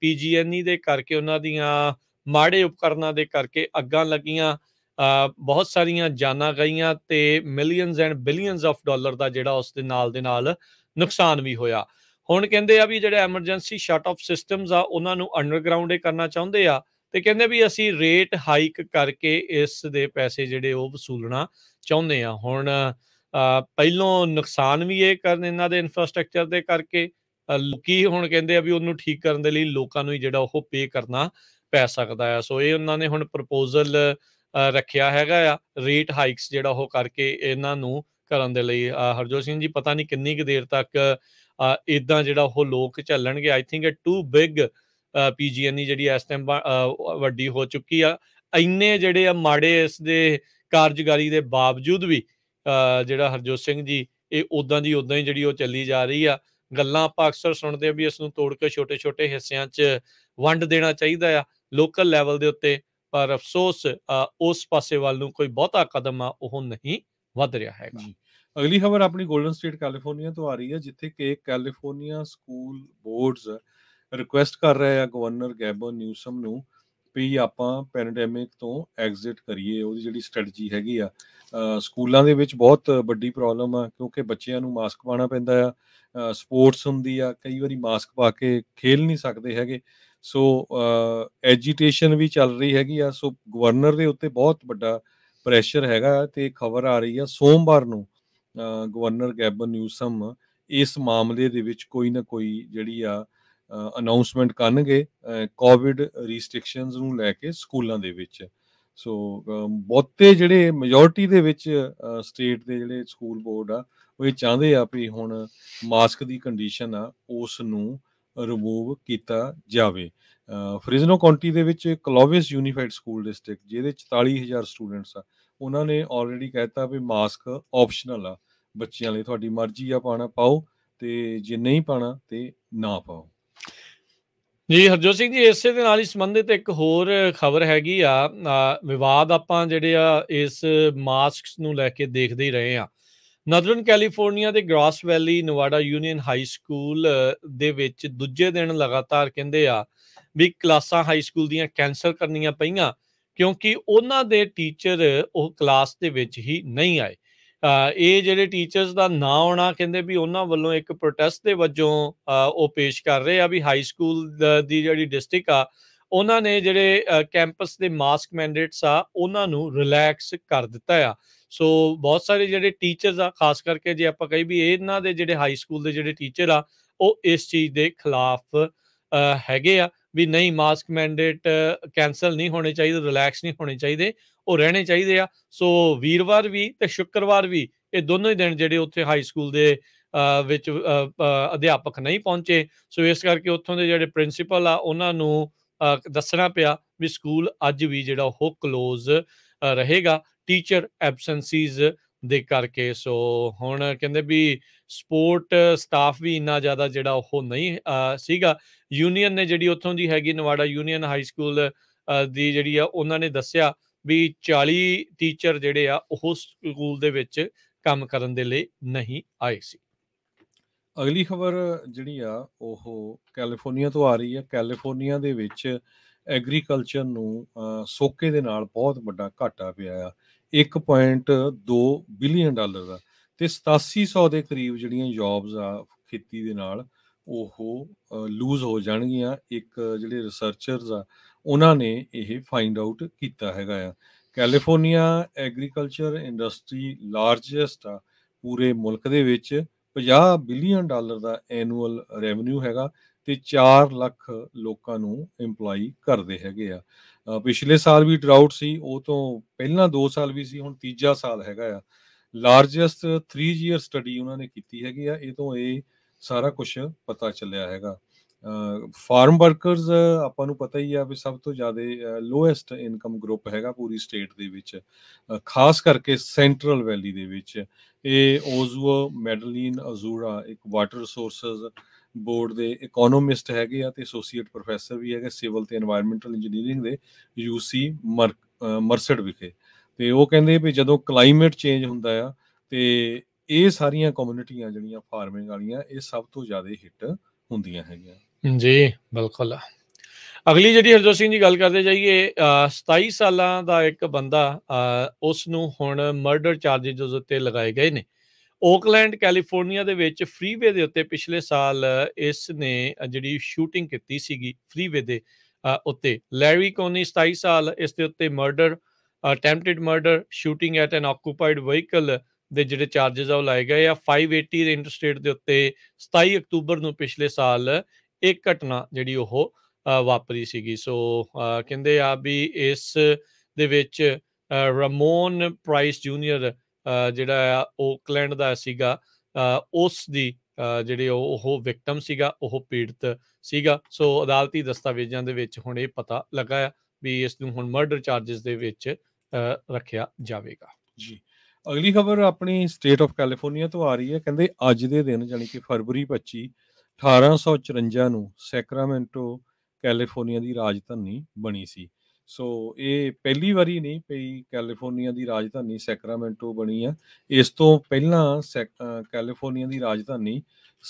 ਪੀਜੀਐਨਈ e ਦੇ ਕਰਕੇ ਉਹਨਾਂ ਦੀਆਂ ਮਾੜੇ ਉਪਕਰਨਾਂ ਦੇ ਕਰਕੇ ਅੱਗਾਂ ਲੱਗੀਆਂ ਬਹੁਤ ਸਾਰੀਆਂ ਜਾਨਾਂ ਗਈਆਂ ਤੇ millions and billions of dollar ਦਾ ਜਿਹੜਾ ਉਸ ਦੇ ਨਾਲ ਦੇ ਨਾਲ ਨੁਕਸਾਨ ਵੀ ਹੋਇਆ ਹੁਣ ਕਹਿੰਦੇ ਆ ਵੀ ਜਿਹੜੇ ਐਮਰਜੈਂਸੀ ਸ਼ਟ ਆਫ ਸਿਸਟਮਸ ਆ ਉਹਨਾਂ ਨੂੰ ਅੰਡਰਗਰਾਉਂਡ ਹੀ ਕਰਨਾ ਚਾਹੁੰਦੇ ਆ ਤੇ ਕਹਿੰਦੇ ਵੀ ਅਸੀਂ ਰੇਟ ਹਾਈਕ ਕਰਕੇ ਇਸ ਦੇ ਪੈਸੇ ਜਿਹੜੇ ਉਹ ਵਸੂਲਣਾ ਚਾਹੁੰਦੇ ਆ ਹੁਣ ਪਹਿਲੋਂ ਨੁਕਸਾਨ ਵੀ ਇਹ ਕਰਨ ਇਹਨਾਂ ਦੇ ਇਨਫਰਾਸਟ੍ਰਕਚਰ ਦੇ ਕਰਕੇ ਲੋਕੀ ਹੁਣ ਕਹਿੰਦੇ ਆ ਵੀ ਉਹਨੂੰ ਠੀਕ ਕਰਨ ਦੇ ਲਈ ਲੋਕਾਂ ਨੂੰ ਹੀ ਜਿਹੜਾ ਉਹ ਪੇ ਕਰਨਾ ਪੈ ਸਕਦਾ ਆ ਸੋ ਇਹ ਉਹਨਾਂ ਨੇ ਹੁਣ ਪ੍ਰਪੋਜ਼ਲ ਰੱਖਿਆ ਹੈਗਾ ਆ ਰੇਟ ਹਾਈਕਸ ਜਿਹੜਾ ਉਹ ਕਰਕੇ ਇਹਨਾਂ ਨੂੰ ਕਰਨ ਦੇ ਲਈ ਹਰਜੋਤ ਸਿੰਘ ਜੀ ਪਤਾ ਨਹੀਂ ਕਿੰਨੀ ਕੁ ਦੇਰ ਤੱਕ ਇਦਾਂ ਜਿਹੜਾ ਉਹ ਲੋਕ ਚੱਲਣਗੇ I think it too big PG&E ਜਿਹੜੀ ਇਸ ਟਾਈਮ ਵੱਡੀ ਹੋ ਚੁੱਕੀ ਆ ਇੰਨੇ ਜਿਹੜੇ ਆ ਮਾੜੇ ਇਸ ਦੇ ਕਾਰਜਕਾਰੀ ਦੇ ਬਾਵਜੂਦ ਵੀ ਜਿਹੜਾ ਹਰਜੋਤ ਸਿੰਘ ਜੀ ਇਹ ਉਦਾਂ ਦੀ ਉਦਾਂ ਹੀ ਜਿਹੜੀ ਉਹ ਚੱਲੀ ਜਾ ਰਹੀ ਆ ਗੱਲਾਂ ਆਪਾਂ ਅਕਸਰ ਸੁਣਦੇ ਆ ਵੀ ਇਸ ਨੂੰ ਤੋੜ ਕੇ ਛੋਟੇ-ਛੋਟੇ ਹਿੱਸਿਆਂ 'ਚ ਵੰਡ ਦੇਣਾ ਚਾਹੀਦਾ ਆ ਲੋਕਲ ਲੈਵਲ ਦੇ ਉੱਤੇ ਪਰ ਅਫਸੋਸ ਉਸ ਪਾਸੇ ਵੱਲ ਨੂੰ ਕੋਈ ਬਹੁਤਾ ਕਦਮ ਉਹ ਨਹੀਂ ਵੱਧ ਰਿਹਾ ਹੈਗਾ ਅਗਲੀ ਖਬਰ ਆਪਣੀ 골ਡਨ ਸਟੇਟ ਕੈਲੀਫੋਰਨੀਆ ਤੋਂ ਆ ਰਹੀ ਹੈ ਜਿੱਥੇ ਕਿ ਕੈਲੀਫੋਰਨੀਆ ਸਕੂਲ ਬੋਰਡਸ ਰਿਕੁਐਸਟ ਕਰ ਰਹੇ ਆ ਗਵਰਨਰ ਗੈਬਰ ਨਿਊਸਮ ਨੂੰ ਵੀ ਆਪਾਂ ਪੈਂਡੈਮਿਕ ਤੋਂ ਐਗਜ਼ਿਟ ਕਰੀਏ ਉਹਦੀ ਜਿਹੜੀ ਸਟ੍ਰੈਟਜੀ ਹੈਗੀ ਆ ਸਕੂਲਾਂ ਦੇ ਵਿੱਚ ਬਹੁਤ ਵੱਡੀ ਪ੍ਰੋਬਲਮ ਆ ਕਿਉਂਕਿ ਬੱਚਿਆਂ ਨੂੰ ਮਾਸਕ ਪਾਉਣਾ ਪੈਂਦਾ ਆ ਸਪੋਰਟਸ ਹੁੰਦੀ ਆ ਕਈ ਵਾਰੀ ਮਾਸਕ ਪਾ ਕੇ ਖੇਲ ਨਹੀਂ ਸਕਦੇ ਹੈਗੇ ਸੋ ਐਜੀਟੇਸ਼ਨ ਵੀ ਚੱਲ ਰਹੀ ਹੈਗੀ ਆ ਸੋ ਗਵਰਨਰ ਦੇ ਉੱਤੇ ਬਹੁਤ ਵੱਡਾ ਪ੍ਰੈਸ਼ਰ ਹੈਗਾ ਤੇ ਖਬਰ ਆ ਰਹੀ ਆ ਸੋਮਵਾਰ ਨੂੰ ਗਵਰਨਰ ਗੈਬਨ ਨਿਊਸਮ ਇਸ ਮਾਮਲੇ ਦੇ ਵਿੱਚ ਕੋਈ ਨਾ ਕੋਈ ਜਿਹੜੀ ਆ ਅਨਾਉਂਸਮੈਂਟ ਕਰਨਗੇ ਕੋਵਿਡ ਰੈਸਟ੍ਰਿਕਸ਼ਨਸ ਨੂੰ ਲੈ ਕੇ ਸਕੂਲਾਂ ਦੇ ਵਿੱਚ ਸੋ ਬਹੁਤੇ ਜਿਹੜੇ ਮੈਜੋਰਟੀ ਦੇ ਵਿੱਚ ਸਟੇਟ ਦੇ ਜਿਹੜੇ ਸਕੂਲ ਬੋਰਡ ਆ ਉਹ ਇਹ ਚਾਹੁੰਦੇ ਆ ਵੀ ਹੁਣ ਮਾਸਕ ਦੀ ਕੰਡੀਸ਼ਨ ਆ ਉਸ ਨੂੰ ਰਿਮੂਵ ਕੀਤਾ ਜਾਵੇ ਫ੍ਰਿਜ਼ਨੋ ਕਾਉਂਟੀ ਦੇ ਵਿੱਚ ਕਲੋਵਿਸ ਯੂਨੀਫਾਈਡ ਸਕੂਲ ਡਿਸਟ੍ਰਿਕਟ ਜਿਹਦੇ 44000 ਸਟੂਡੈਂਟਸ ਆ ਉਹਨਾਂ ਨੇ ਆਲਰੇਡੀ ਕਹਿਤਾ ਵੀ ਮਾਸਕ ਆਪਸ਼ਨਲ ਆ ਬੱਚਿਆਂ ਲਈ ਤੁਹਾਡੀ ਮਰਜ਼ੀ ਆ ਪਾਣਾ ਪਾਓ ਤੇ ਜੇ ਨਹੀਂ ਪਾਣਾ ਤੇ ਨਾ ਪਾਓ ਜੀ ਹਰਜੋਤ ਸਿੰਘ ਜੀ ਇਸੇ ਦੇ ਨਾਲ ਹੀ ਸੰਬੰਧਿਤ ਇੱਕ ਹੋਰ ਖਬਰ ਹੈਗੀ ਆ ਵਿਵਾਦ ਆਪਾਂ ਜਿਹੜੇ ਆ ਇਸ ਮਾਸਕਸ ਨੂੰ ਲੈ ਕੇ ਦੇਖਦੇ ਹੀ ਰਹੇ ਆ ਨਦਰਨ ਕੈਲੀਫੋਰਨੀਆ ਦੇ Grass Valley Nevada Union High School ਦੇ ਵਿੱਚ ਦੂਜੇ ਦਿਨ ਲਗਾਤਾਰ ਕਹਿੰਦੇ ਆ ਵੀ ਕਲਾਸਾਂ ਹਾਈ ਸਕੂਲ ਦੀਆਂ ਕੈਨਸਲ ਕਰਨੀਆਂ ਪਈਆਂ ਕਿਉਂਕਿ ਉਹਨਾਂ ਦੇ ਟੀਚਰ ਉਹ ਕਲਾਸ ਦੇ ਵਿੱਚ ਹੀ ਨਹੀਂ ਆਏ ਇਹ ਜਿਹੜੇ ਟੀਚਰਸ ਦਾ ਨਾਂ ਆਉਣਾ ਕਹਿੰਦੇ ਵੀ ਉਹਨਾਂ ਵੱਲੋਂ ਇੱਕ ਪ੍ਰੋਟੈਸਟ ਦੇ ਵਜੋਂ ਉਹ ਪੇਸ਼ ਕਰ ਰਹੇ ਆ ਵੀ ਹਾਈ ਸਕੂਲ ਦੀ ਜਿਹੜੀ ਡਿਸਟ੍ਰਿਕਟ ਆ ਉਹਨਾਂ ਨੇ ਜਿਹੜੇ ਕੈਂਪਸ ਦੇ ਮਾਸਕ ਮੈਂਡੇਟਸ ਆ ਉਹਨਾਂ ਨੂੰ ਰਿਲੈਕਸ ਕਰ ਦਿੱਤਾ ਆ ਸੋ ਬਹੁਤ ਸਾਰੇ ਜਿਹੜੇ ਟੀਚਰਸ ਆ ਖਾਸ ਕਰਕੇ ਜੇ ਆਪਾਂ ਕਹੀ ਵੀ ਇਹਨਾਂ ਦੇ ਜਿਹੜੇ ਹਾਈ ਸਕੂਲ ਦੇ ਜਿਹੜੇ ਟੀਚਰ ਆ ਉਹ ਇਸ ਚੀਜ਼ ਦੇ ਖਿਲਾਫ ਹੈਗੇ ਆ ਵੀ ਨਹੀਂ ਮਾਸਕ ਮੈਂਡੇਟ ਕੈਨਸਲ ਨਹੀਂ ਹੋਣੇ ਚਾਹੀਦੇ ਰਿਲੈਕਸ ਨਹੀਂ ਹੋਣੇ ਚਾਹੀਦੇ ਉਹ ਰਹਿਣੇ ਚਾਹੀਦੇ ਆ ਸੋ ਵੀਰਵਾਰ ਵੀ ਤੇ ਸ਼ੁੱਕਰਵਾਰ ਵੀ ਇਹ ਦੋਨੋਂ ਹੀ ਦਿਨ ਜਿਹੜੇ ਉੱਥੇ ਹਾਈ ਸਕੂਲ ਦੇ ਵਿੱਚ ਅਧਿਆਪਕ ਨਹੀਂ ਪਹੁੰਚੇ ਸੋ ਇਸ ਕਰਕੇ ਉੱਥੋਂ ਦੇ ਜਿਹੜੇ ਪ੍ਰਿੰਸੀਪਲ ਆ ਉਹਨਾਂ ਨੂੰ ਦੱਸਣਾ ਪਿਆ ਵੀ ਸਕੂਲ ਅੱਜ ਵੀ ਜਿਹੜਾ ਉਹ ਕਲੋਜ਼ ਰਹੇਗਾ ਟੀਚਰ ਐਬਸੈਂਸੀਜ਼ ਦੇ ਕਰਕੇ ਸੋ ਹੁਣ ਕਹਿੰਦੇ ਵੀ ਸਪੋਰਟ ਸਟਾਫ ਵੀ ਇੰਨਾ ਜ਼ਿਆਦਾ ਜਿਹੜਾ ਉਹ ਨਹੀਂ ਸੀਗਾ ਯੂਨੀਅਨ ਨੇ ਜਿਹੜੀ ਉੱਥੋਂ ਦੀ ਹੈਗੀ ਨਵਾੜਾ ਯੂਨੀਅਨ ਹਾਈ ਸਕੂਲ ਦੀ ਜਿਹੜੀ ਆ ਉਹਨਾਂ ਨੇ ਦੱਸਿਆ ਵੀ 40 ਟੀਚਰ ਜਿਹੜੇ ਆ ਉਹ ਸਕੂਲ ਦੇ ਵਿੱਚ ਕੰਮ ਕਰਨ ਦੇ ਲਈ ਨਹੀਂ ਆਏ ਸੀ ਅਗਲੀ ਖਬਰ ਜਿਹੜੀ ਆ ਉਹ ਕੈਲੀਫੋਰਨੀਆ ਤੋਂ ਆ ਰਹੀ ਹੈ ਕੈਲੀਫੋਰਨੀਆ ਦੇ ਵਿੱਚ ਐਗਰੀਕਲਚਰ ਨੂੰ ਸੋਕੇ ਦੇ ਨਾਲ ਬਹੁਤ ਵੱਡਾ ਘਾਟਾ ਪਿਆ ਆ 1.2 ਬਿਲੀਅਨ ਡਾਲਰ ਦਾ ਤੇ 8700 ਦੇ ਕਰੀਬ ਜਿਹੜੀਆਂ ਜੌਬਸ ਆ ਖੇਤੀ ਦੇ ਨਾਲ ਉਹ ਲੂਜ਼ ਹੋ ਜਾਣਗੀਆਂ ਇੱਕ ਜਿਹੜੇ ਰਿਸਰਚਰਸ ਆ ਉਹਨਾਂ ਨੇ ਇਹ ਫਾਈਂਡ ਆਊਟ ਕੀਤਾ ਹੈਗਾ ਆ ਕੈਲੀਫੋਰਨੀਆ ਐਗਰੀਕਲਚਰ ਇੰਡਸਟਰੀ ਲਾਰਜੈਸਟ ਆ ਪੂਰੇ ਮੁਲਕ ਦੇ ਵਿੱਚ 50 ਬਿਲੀਅਨ ਡਾਲਰ ਦਾ ਐਨੂਅਲ ਰੈਵਨਿਊ ਹੈਗਾ ਤੇ 4 ਲੱਖ ਲੋਕਾਂ ਨੂੰ EMPLOYE ਕਰਦੇ ਹੈਗੇ ਆ ਪਿਛਲੇ ਸਾਲ ਵੀ ਡਰਾਊਟ ਸੀ ਉਹ ਤੋਂ ਪਹਿਲਾਂ 2 ਸਾਲ ਵੀ ਸੀ ਹੁਣ ਤੀਜਾ ਸਾਲ ਹੈਗਾ ਆ ਲਾਰਜੈਸਟ 3 ਈਅਰ ਸਟੱਡੀ ਉਹਨਾਂ ਨੇ ਕੀਤੀ ਹੈਗੀ ਆ ਇਹ ਤੋਂ ਇਹ ਸਾਰਾ ਕੁਝ ਪਤਾ ਚੱਲਿਆ ਹੈਗਾ ਫਾਰਮ ਵਰਕਰਸ ਆਪਾਂ ਨੂੰ ਪਤਾ ਹੀ ਆ ਵੀ ਸਭ ਤੋਂ ਜ਼ਿਆਦਾ ਲੋਐਸਟ ਇਨਕਮ ਗਰੁੱਪ ਹੈਗਾ ਪੂਰੀ ਸਟੇਟ ਦੇ ਵਿੱਚ ਖਾਸ ਕਰਕੇ ਸੈਂਟਰਲ ਵੈਲੀ ਦੇ ਵਿੱਚ ਇਹ ਓਜ਼ੂ ਮੈਡਲਿਨ ਅਜ਼ੂਰਾ ਇੱਕ ਵਾਟਰ ਰਿਸੋਰਸਸ ਬੋਰਡ ਦੇ ਇਕਨੋਮਿਸਟ ਹੈਗੇ ਆ ਤੇ ਐਸੋਸੀਏਟ ਪ੍ਰੋਫੈਸਰ ਵੀ ਹੈਗੇ ਸਿਵਲ ਤੇ এনवायरमेंटਲ ਇੰਜੀਨੀਅਰਿੰਗ ਦੇ ਯੂਸੀ ਮਰਸਡ ਵਿਖੇ ਤੇ ਉਹ ਕਹਿੰਦੇ ਵੀ ਜਦੋਂ ਕਲਾਈਮੇਟ ਚੇਂਜ ਹੁੰਦਾ ਆ ਤੇ ਇਹ ਸਾਰੀਆਂ ਕਮਿਊਨਿਟੀਆਂ ਜਿਹੜੀਆਂ ਫਾਰਮਿੰਗ ਵਾਲੀਆਂ ਇਹ ਸਭ ਤੋਂ ਜ਼ਿਆਦਾ ਹਿੱਟ ਹੁੰਦੀਆਂ ਹੈਗੀਆਂ ਜੀ ਬਿਲਕੁਲ ਅਗਲੀ ਜਿਹੜੀ ਹਰਜੋਤ ਸਿੰਘ ਜੀ ਗੱਲ ਕਰਦੇ ਜਾਈਏ 27 ਸਾਲਾਂ ਦਾ ਇੱਕ ਬੰਦਾ ਉਸ ਨੂੰ ਹੁਣ ਮਰਡਰ ਚਾਰजेस ਉੱਤੇ ਲਗਾਏ ਗਏ ਨੇ ਓਕਲੈਂਡ ਕੈਲੀਫੋਰਨੀਆ ਦੇ ਵਿੱਚ ਫ੍ਰੀਵੇ ਦੇ ਉੱਤੇ ਪਿਛਲੇ ਸਾਲ ਇਸ ਨੇ ਜਿਹੜੀ ਸ਼ੂਟਿੰਗ ਕੀਤੀ ਸੀਗੀ ਫ੍ਰੀਵੇ ਦੇ ਉੱਤੇ ਲੈਰੀ ਕੋਨੀ 27 ਸਾਲ ਇਸ ਦੇ ਉੱਤੇ murder attempted murder shooting at an occupied vehicle ਦੇ ਜਿਹੜੇ ਚਾਰजेस ਆ ਉਹ ਲਾਏ ਗਏ ਆ 580 ਦੇ ਇੰਟਰਸਟੇਟ ਦੇ ਉੱਤੇ 27 ਅਕਤੂਬਰ ਨੂੰ ਪਿਛਲੇ ਸਾਲ ਇੱਕ ਘਟਨਾ ਜਿਹੜੀ ਉਹ ਵਾਪਰੀ ਸੀਗੀ ਸੋ ਕਹਿੰਦੇ ਆ ਵੀ ਇਸ ਦੇ ਵਿੱਚ ਰਮੋਨ ਪ੍ਰਾਈਸ ਜੂਨੀਅਰ ਜਿਹੜਾ ਆ ਓਕਲੈਂਡ ਦਾ ਸੀਗਾ ਉਸ ਦੀ ਜਿਹੜੇ ਉਹ ਵਿਕਟਮ ਸੀਗਾ ਉਹ ਪੀੜਤ ਸੀਗਾ ਸੋ ਅਦਾਲਤੀ ਦਸਤਾਵੇਜ਼ਾਂ ਦੇ ਵਿੱਚ ਹੁਣ ਇਹ ਪਤਾ ਲੱਗਾ ਵੀ ਇਸ ਨੂੰ ਹੁਣ ਮਰਡਰ ਚਾਰजेस ਦੇ ਵਿੱਚ ਰੱਖਿਆ ਜਾਵੇਗਾ ਜੀ ਅਗਲੀ ਖਬਰ ਆਪਣੀ ਸਟੇਟ ਆਫ ਕੈਲੀਫੋਰਨੀਆ ਤੋਂ ਆ ਰਹੀ ਹੈ ਕਹਿੰਦੇ ਅੱਜ ਦੇ ਦਿਨ ਜਾਨੀ ਕਿ ਫਰਵਰੀ 25 1854 ਨੂੰ ਸੈਕਰਾਮੈਂਟੋ ਕੈਲੀਫੋਰਨੀਆ ਦੀ ਰਾਜਧਾਨੀ ਬਣੀ ਸੀ ਸੋ ਇਹ ਪਹਿਲੀ ਵਾਰੀ ਨਹੀਂ ਪਈ ਕੈਲੀਫੋਰਨੀਆ ਦੀ ਰਾਜਧਾਨੀ ਸੈਕਰਾਮੈਂਟੋ ਬਣੀ ਆ ਇਸ ਤੋਂ ਪਹਿਲਾਂ ਕੈਲੀਫੋਰਨੀਆ ਦੀ ਰਾਜਧਾਨੀ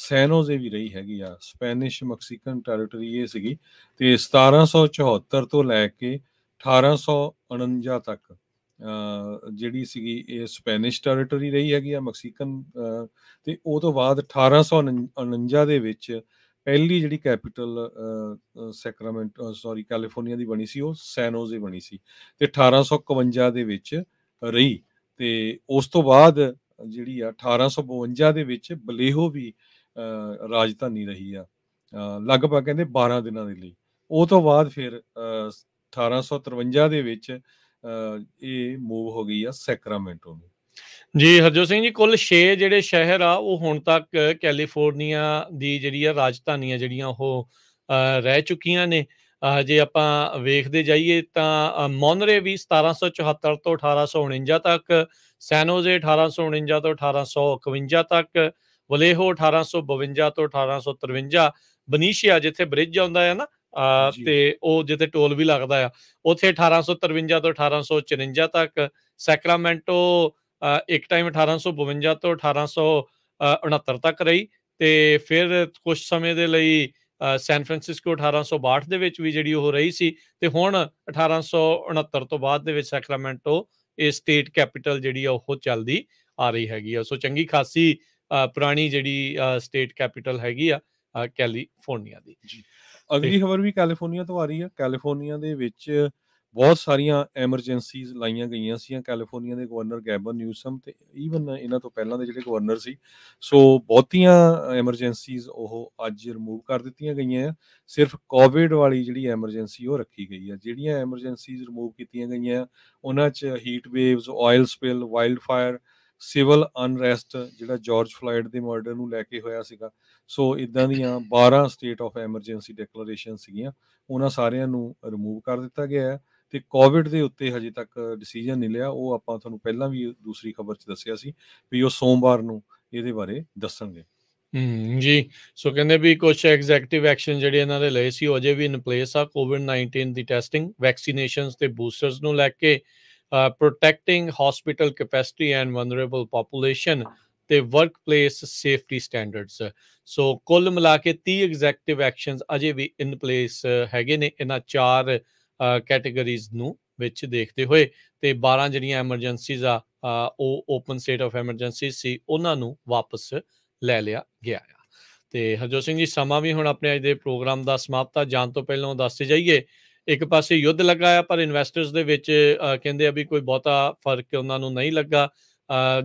ਸੈਨੋਜ਼ੇ ਵੀ ਰਹੀ ਹੈਗੀ ਆ ਸਪੈਨਿਸ਼ ਮੈਕਸੀਕਨ ਟੈਰੀਟਰੀ ਇਹ ਸੀਗੀ ਤੇ 1774 ਤੋਂ ਲੈ ਕੇ 1849 ਤੱਕ ਜਿਹੜੀ ਸੀਗੀ ਇਹ ਸਪੈਨਿਸ਼ ਟੈਰੀਟਰੀ ਰਹੀ ਹੈਗੀ ਆ ਮੈਕਸੀਕਨ ਤੇ ਉਹ ਤੋਂ ਬਾਅਦ 1849 ਦੇ ਵਿੱਚ ਪਹਿਲੀ ਜਿਹੜੀ ਕੈਪੀਟਲ ਸੈਕਰਾਮੈਂਟ ਸੌਰੀ ਕੈਲੀਫੋਰਨੀਆ ਦੀ ਬਣੀ ਸੀ ਉਹ ਸੈਨੋਜ਼ੇ ਬਣੀ ਸੀ ਤੇ 1851 ਦੇ ਵਿੱਚ ਰਹੀ ਤੇ ਉਸ ਤੋਂ ਬਾਅਦ ਜਿਹੜੀ ਆ 1852 ਦੇ ਵਿੱਚ ਬਲੇਹੋ ਵੀ ਰਾਜਧਾਨੀ ਰਹੀ ਆ ਲਗਭਗ ਕਹਿੰਦੇ 12 ਦਿਨਾਂ ਦੇ ਲਈ ਉਹ ਤੋਂ ਬਾਅਦ ਫਿਰ 1853 ਦੇ ਵਿੱਚ ਇਹ ਮੂਵ ਹੋ ਗਈ ਆ ਸੈਕਰਾਮੈਂਟੋ ਨੂੰ ਜੀ ਹਰਜੋਤ ਸਿੰਘ ਜੀ ਕੁੱਲ 6 ਜਿਹੜੇ ਸ਼ਹਿਰ ਆ ਉਹ ਹੁਣ ਤੱਕ ਕੈਲੀਫੋਰਨੀਆ ਦੀ ਜਿਹੜੀ ਆ ਰਾਜਧਾਨੀਆਂ ਜਿਹੜੀਆਂ ਉਹ ਰਹਿ ਚੁੱਕੀਆਂ ਨੇ ਜੇ ਆਪਾਂ ਵੇਖਦੇ ਜਾਈਏ ਤਾਂ ਮੌਨਰੇ ਵੀ 1774 ਤੋਂ 1849 ਤੱਕ ਸੈਨੋਜ਼ੇ 1849 ਤੋਂ 1851 ਤੱਕ ਵਲੇਹੋ 1852 ਤੋਂ 1853 ਬਨੀਸ਼ੀਆ ਜਿੱਥੇ ਬ੍ਰਿਜ ਆਉਂਦਾ ਹੈ ਨਾ ਤੇ ਉਹ ਜਿੱਥੇ ਟੋਲ ਵੀ ਲੱਗਦਾ ਆ ਉੱਥੇ 1853 ਤੋਂ 1854 ਤੱਕ ਸੈਕਰਾਮੈਂਟੋ ਇੱਕ ਟਾਈਮ 1852 ਤੋਂ 1869 ਤੱਕ ਰਹੀ ਤੇ ਫਿਰ ਕੁਝ ਸਮੇਂ ਦੇ ਲਈ ਸੈਨ ਫ੍ਰਾਂਸਿਸਕੋ 1862 ਦੇ ਵਿੱਚ ਵੀ ਜਿਹੜੀ ਉਹ ਰਹੀ ਸੀ ਤੇ ਹੁਣ 1869 ਤੋਂ ਬਾਅਦ ਦੇ ਵਿੱਚ ਸੈਕਰਾਮੈਂਟੋ ਇਹ ਸਟੇਟ ਕੈਪੀਟਲ ਜਿਹੜੀ ਆ ਉਹ ਚੱਲਦੀ ਆ ਰਹੀ ਹੈਗੀ ਆ ਸੋ ਚੰਗੀ ਖਾਸੀ ਪੁਰਾਣੀ ਜਿਹੜੀ ਸਟੇਟ ਕੈਪੀਟਲ ਹੈਗੀ ਆ ਕੈਲੀਫੋਰਨੀਆ ਦੀ ਜੀ ਅਗਲੀ ਖਬਰ ਵੀ ਕੈਲੀਫੋਰਨੀਆ ਤੋਂ ਆ ਰਹੀ ਹੈ ਕੈਲੀਫੋਰਨੀਆ ਦੇ ਵਿੱਚ ਬਹੁਤ ਸਾਰੀਆਂ ਐਮਰਜੈਂਸੀਜ਼ ਲਾਈਆਂ ਗਈਆਂ ਸੀ ਕੈਲੀਫੋਰਨੀਆ ਦੇ ਗਵਰਨਰ ਗੈਬਨ ਨਿਊਸਮ ਤੇ ਈਵਨ ਇਹਨਾਂ ਤੋਂ ਪਹਿਲਾਂ ਦੇ ਜਿਹੜੇ ਗਵਰਨਰ ਸੀ ਸੋ ਬਹੁਤੀਆਂ ਐਮਰਜੈਂਸੀਜ਼ ਉਹ ਅੱਜ ਰਿਮੂਵ ਕਰ ਦਿੱਤੀਆਂ ਗਈਆਂ ਆ ਸਿਰਫ ਕੋਵਿਡ ਵਾਲੀ ਜਿਹੜੀ ਐਮਰਜੈਂਸੀ ਉਹ ਰੱਖੀ ਗਈ ਆ ਜਿਹੜੀਆਂ ਐਮਰਜੈਂਸੀਜ਼ ਰਿਮੂਵ ਕੀਤੀਆਂ ਗਈਆਂ ਉਹਨਾਂ 'ਚ heat waves oil spill wild fire civil unrest ਜਿਹੜਾ ਜਾਰਜ ਫਲਾਇਡ ਦੇ ਮਰਡਰ ਨੂੰ ਲੈ ਕੇ ਹੋਇਆ ਸੀਗਾ ਸੋ ਇਦਾਂ ਦੀਆਂ 12 ਸਟੇਟ ਆਫ ਐਮਰਜੈਂਸੀ ਡਿਕਲੇਰੇਸ਼ਨ ਸੀਗੀਆਂ ਉਹਨਾਂ ਸਾਰਿਆਂ ਨੂੰ ਰਿਮੂਵ ਕਰ ਦਿੱਤਾ ਗਿਆ ਹੈ ਤੇ ਕੋਵਿਡ ਦੇ ਉੱਤੇ ਹਜੇ ਤੱਕ ਡਿਸੀਜਨ ਨਹੀਂ ਲਿਆ ਉਹ ਆਪਾਂ ਤੁਹਾਨੂੰ ਪਹਿਲਾਂ ਵੀ ਦੂਸਰੀ ਖਬਰ 'ਚ ਦੱਸਿਆ ਸੀ ਵੀ ਉਹ ਸੋਮਵਾਰ ਨੂੰ ਇਹਦੇ ਬਾਰੇ ਦੱਸਣਗੇ ਹੂੰ ਜੀ ਸੋ ਕਹਿੰਦੇ ਵੀ ਕੁਝ ਐਗਜ਼ੈਕਟਿਵ ਐਕਸ਼ਨ ਜਿਹੜੇ ਇਹਨਾਂ ਦੇ ਲਏ ਸੀ ਉਹ ਅਜੇ ਵੀ ਇਨ ਪਲੇਸ ਆ ਕੋਵਿਡ 19 ਦੀ ਟੈਸਟਿੰਗ ਵੈਕਸੀਨੇਸ਼ਨਸ ਤੇ ਬੂਸਟਰਸ ਨੂੰ ਲੈ ਕੇ protecting hospital capacity and vulnerable population ਤੇ ਵਰਕਪਲੇਸ ਸੇਫਟੀ ਸਟੈਂਡਰਡਸ ਸੋ ਕੁੱਲ ਮਿਲਾ ਕੇ 30 ਐਗਜ਼ੈਕਟਿਵ ਐਕਸ਼ਨਸ ਅਜੇ ਵੀ ਇਨ ਪਲੇਸ ਹੈਗੇ ਨੇ ਇਹਨਾਂ ਚਾਰ ਕੈਟਾਗਰੀਜ਼ ਨੂੰ ਵਿੱਚ ਦੇਖਦੇ ਹੋਏ ਤੇ 12 ਜਿਹੜੀਆਂ ਐਮਰਜੈਂਸੀਜ਼ ਆ ਉਹ ਓਪਨ ਸਟੇਟ ਆਫ ਐਮਰਜੈਂਸੀ ਸੀ ਉਹਨਾਂ ਨੂੰ ਵਾਪਸ ਲੈ ਲਿਆ ਗਿਆ ਤੇ ਹਰਜੋਤ ਸਿੰਘ ਜੀ ਸਮਾਂ ਵੀ ਹੁਣ ਆਪਣੇ ਅੱਜ ਦੇ ਪ੍ਰੋਗਰਾਮ ਦਾ ਸਮਾਪਤਾ ਜਾਣ ਤੋਂ ਪਹਿਲਾਂ ਦੱਸ ਜਾਈਏ ਇੱਕ ਪਾਸੇ ਯੁੱਧ ਲੱਗਾ ਆ ਪਰ ਇਨਵੈਸਟਰਸ ਦੇ ਵਿੱਚ ਕਹਿੰਦੇ ਆ ਵੀ ਕੋਈ ਬਹੁਤਾ ਫਰਕ ਉਹਨਾਂ ਨੂੰ ਨਹੀਂ ਲੱਗਾ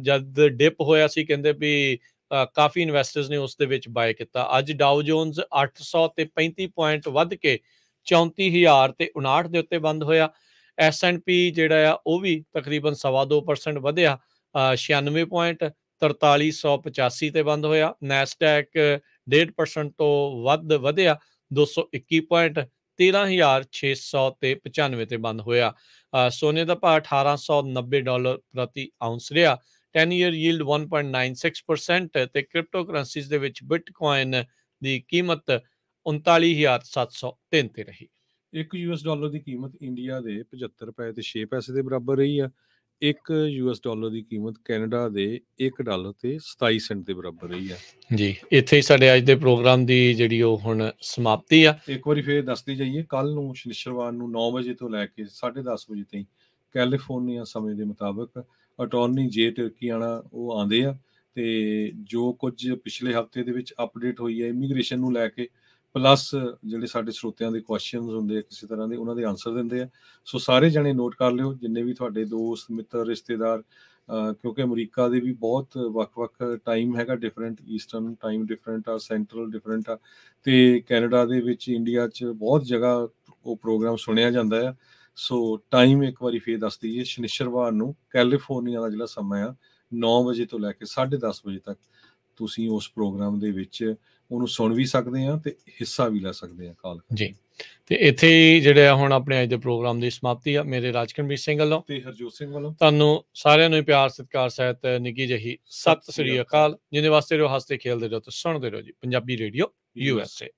ਜਦ ਡਿਪ ਹੋਇਆ ਸੀ ਕਹਿੰਦੇ ਵੀ ਕਾਫੀ ਇਨਵੈਸਟਰਸ ਨੇ ਉਸ ਦੇ ਵਿੱਚ ਬਾਏ ਕੀਤਾ ਅੱਜ ਡਾਊ ਜੋਨਸ 800 ਤੇ 35 ਪੁਆਇੰਟ ਵੱਧ ਕੇ 34000 ਤੇ 59 ਦੇ ਉੱਤੇ ਬੰਦ ਹੋਇਆ ਪੀ ਜਿਹੜਾ ਆ ਉਹ ਵੀ ਤਕਰੀਬਨ 2.5% ਵਧਿਆ 96 ਪੁਆਇੰਟ 4385 ਤੇ ਬੰਦ ਹੋਇਆ ਨੈਸਟੈਕ 1.5% ਤੋਂ ਵੱਧ ਵਧਿਆ 221 ਪੁਆਇੰਟ 13600 ਤੇ 95 ਤੇ ਬੰਦ ਹੋਇਆ ਸੋਨੇ ਦਾ ਭਾਅ 1890 ਡਾਲਰ ਪ੍ਰਤੀ ਆਉਂਸ ਰਿਹਾ 10 ਇਅਰ ਯੀਲਡ 1.96% ਤੇ ਕ੍ਰਿਪਟੋ ਕਰੰਸੀਜ਼ ਦੇ ਵਿੱਚ ਬਿਟਕੋਇਨ ਦੀ ਕੀਮਤ 39703 ਤੇ ਰਹੀ 1 ਯੂਐਸ ਡਾਲਰ ਦੀ ਕੀਮਤ ਇੰਡੀਆ ਦੇ 75 ਰੁਪਏ ਤੇ 6 ਪੈਸੇ ਦੇ ਬਰਾਬਰ ਰਹੀ ਆ 1 ਯੂਐਸ ਡਾਲਰ ਦੀ ਕੀਮਤ ਕੈਨੇਡਾ ਦੇ 1 ਡਾਲਰ ਤੇ 27 ਸੈਂਟ ਦੇ ਬਰਾਬਰ ਰਹੀ ਆ ਜੀ ਇੱਥੇ ਹੀ ਸਾਡੇ ਅੱਜ ਦੇ ਪ੍ਰੋਗਰਾਮ ਦੀ ਜਿਹੜੀ ਉਹ ਹੁਣ ਸਮਾਪਤੀ ਆ ਇੱਕ ਵਾਰੀ ਫੇਰ ਦੱਸਦੀ ਜਾਈਏ ਕੱਲ ਨੂੰ ਸ਼ਨੀਚਰਵਾਰ ਨੂੰ 9 ਵਜੇ ਤੋਂ ਲੈ ਕੇ 10:30 ਵਜੇ ਤਾਈਂ ਕੈਲੀਫੋਰਨੀਆ ਸਮੇਂ ਦੇ ਮੁਤਾਬਕ ਅਟਾਰਨੀ ਜੇ ਟਰਕੀਆਣਾ ਉਹ ਆਂਦੇ ਆ ਤੇ ਜੋ ਕੁਝ ਪਿਛਲੇ ਹਫਤੇ ਦੇ ਵਿੱਚ ਅਪਡੇਟ ਹੋਈ ਹੈ ਇਮੀਗ੍ਰੇਸ਼ਨ ਨੂੰ ਲੈ ਕੇ ਪਲੱਸ ਜਿਹੜੇ ਸਾਡੇ ਸਰੋਤਿਆਂ ਦੇ ਕੁਐਸਚਨਸ ਹੁੰਦੇ ਆ ਕਿਸੇ ਤਰ੍ਹਾਂ ਦੇ ਉਹਨਾਂ ਦੇ ਆਨਸਰ ਦਿੰਦੇ ਆ ਸੋ ਸਾਰੇ ਜਣੇ ਨੋਟ ਕਰ ਲਿਓ ਜਿੰਨੇ ਵੀ ਤੁਹਾਡੇ ਦੋਸਤ ਮਿੱਤਰ ਰਿਸ਼ਤੇਦਾਰ ਕਿਉਂਕਿ ਅਮਰੀਕਾ ਦੇ ਵੀ ਬਹੁਤ ਵੱਖ-ਵੱਖ ਟਾਈਮ ਹੈਗਾ ਡਿਫਰੈਂਟ ਈਸਟਰਨ ਟਾਈਮ ਡਿਫਰੈਂਟ ਆ ਸੈਂਟਰਲ ਡਿਫਰੈਂਟ ਆ ਤੇ ਕੈਨੇਡਾ ਦੇ ਵਿੱਚ ਇੰਡੀਆ 'ਚ ਬਹੁਤ ਜਗ੍ਹਾ ਉਹ ਪ੍ਰੋਗਰਾਮ ਸੁਣਿਆ ਜਾਂਦਾ ਆ ਸੋ ਟਾਈਮ ਇੱਕ ਵਾਰੀ ਫੇਰ ਦੱਸ ਦਈਏ ਸ਼ਨੀਸ਼ਰਵਾਰ ਨੂੰ ਕੈਲੀਫੋਰਨੀਆ ਦਾ ਜਿਹੜਾ ਸਮਾਂ ਆ 9 ਵਜੇ ਤੋਂ ਲੈ ਕੇ 10:30 ਵਜੇ ਤੱਕ ਤੁਸੀਂ ਉਸ ਪ੍ਰੋਗਰਾਮ ਦੇ ਵਿੱਚ ਉਹਨੂੰ ਸੁਣ ਵੀ ਸਕਦੇ ਆ ਤੇ ਹਿੱਸਾ ਵੀ ਲੈ ਸਕਦੇ ਆ ਕਾਲ ਜੀ ਤੇ ਇੱਥੇ ਜਿਹੜਾ ਹੁਣ ਆਪਣੇ ਅੱਜ ਦੇ ਪ੍ਰੋਗਰਾਮ ਦੀ ਸਮਾਪਤੀ ਆ ਮੇਰੇ ਰਾਜਕਨਵੀਰ ਸਿੰਘ ਵੱਲੋਂ ਤੇ ਹਰਜੋਤ ਸਿੰਘ ਵੱਲੋਂ ਤੁਹਾਨੂੰ ਸਾਰਿਆਂ ਨੂੰ ਪਿਆਰ ਸਤਿਕਾਰ ਸਹਿਤ ਨਿੱਗੀ ਜਹੀ ਸਤਿ ਸ੍ਰੀ ਅਕਾਲ ਜਿੰਨੇ ਵਾਸਤੇ ਰੋ ਹੱਸਦੇ ਖੇਲਦੇ ਰਹੋ ਤੇ ਸੁਣਦੇ ਰਹੋ ਜੀ ਪੰਜਾਬੀ ਰੇਡੀਓ ਯੂ ਐਸ ਏ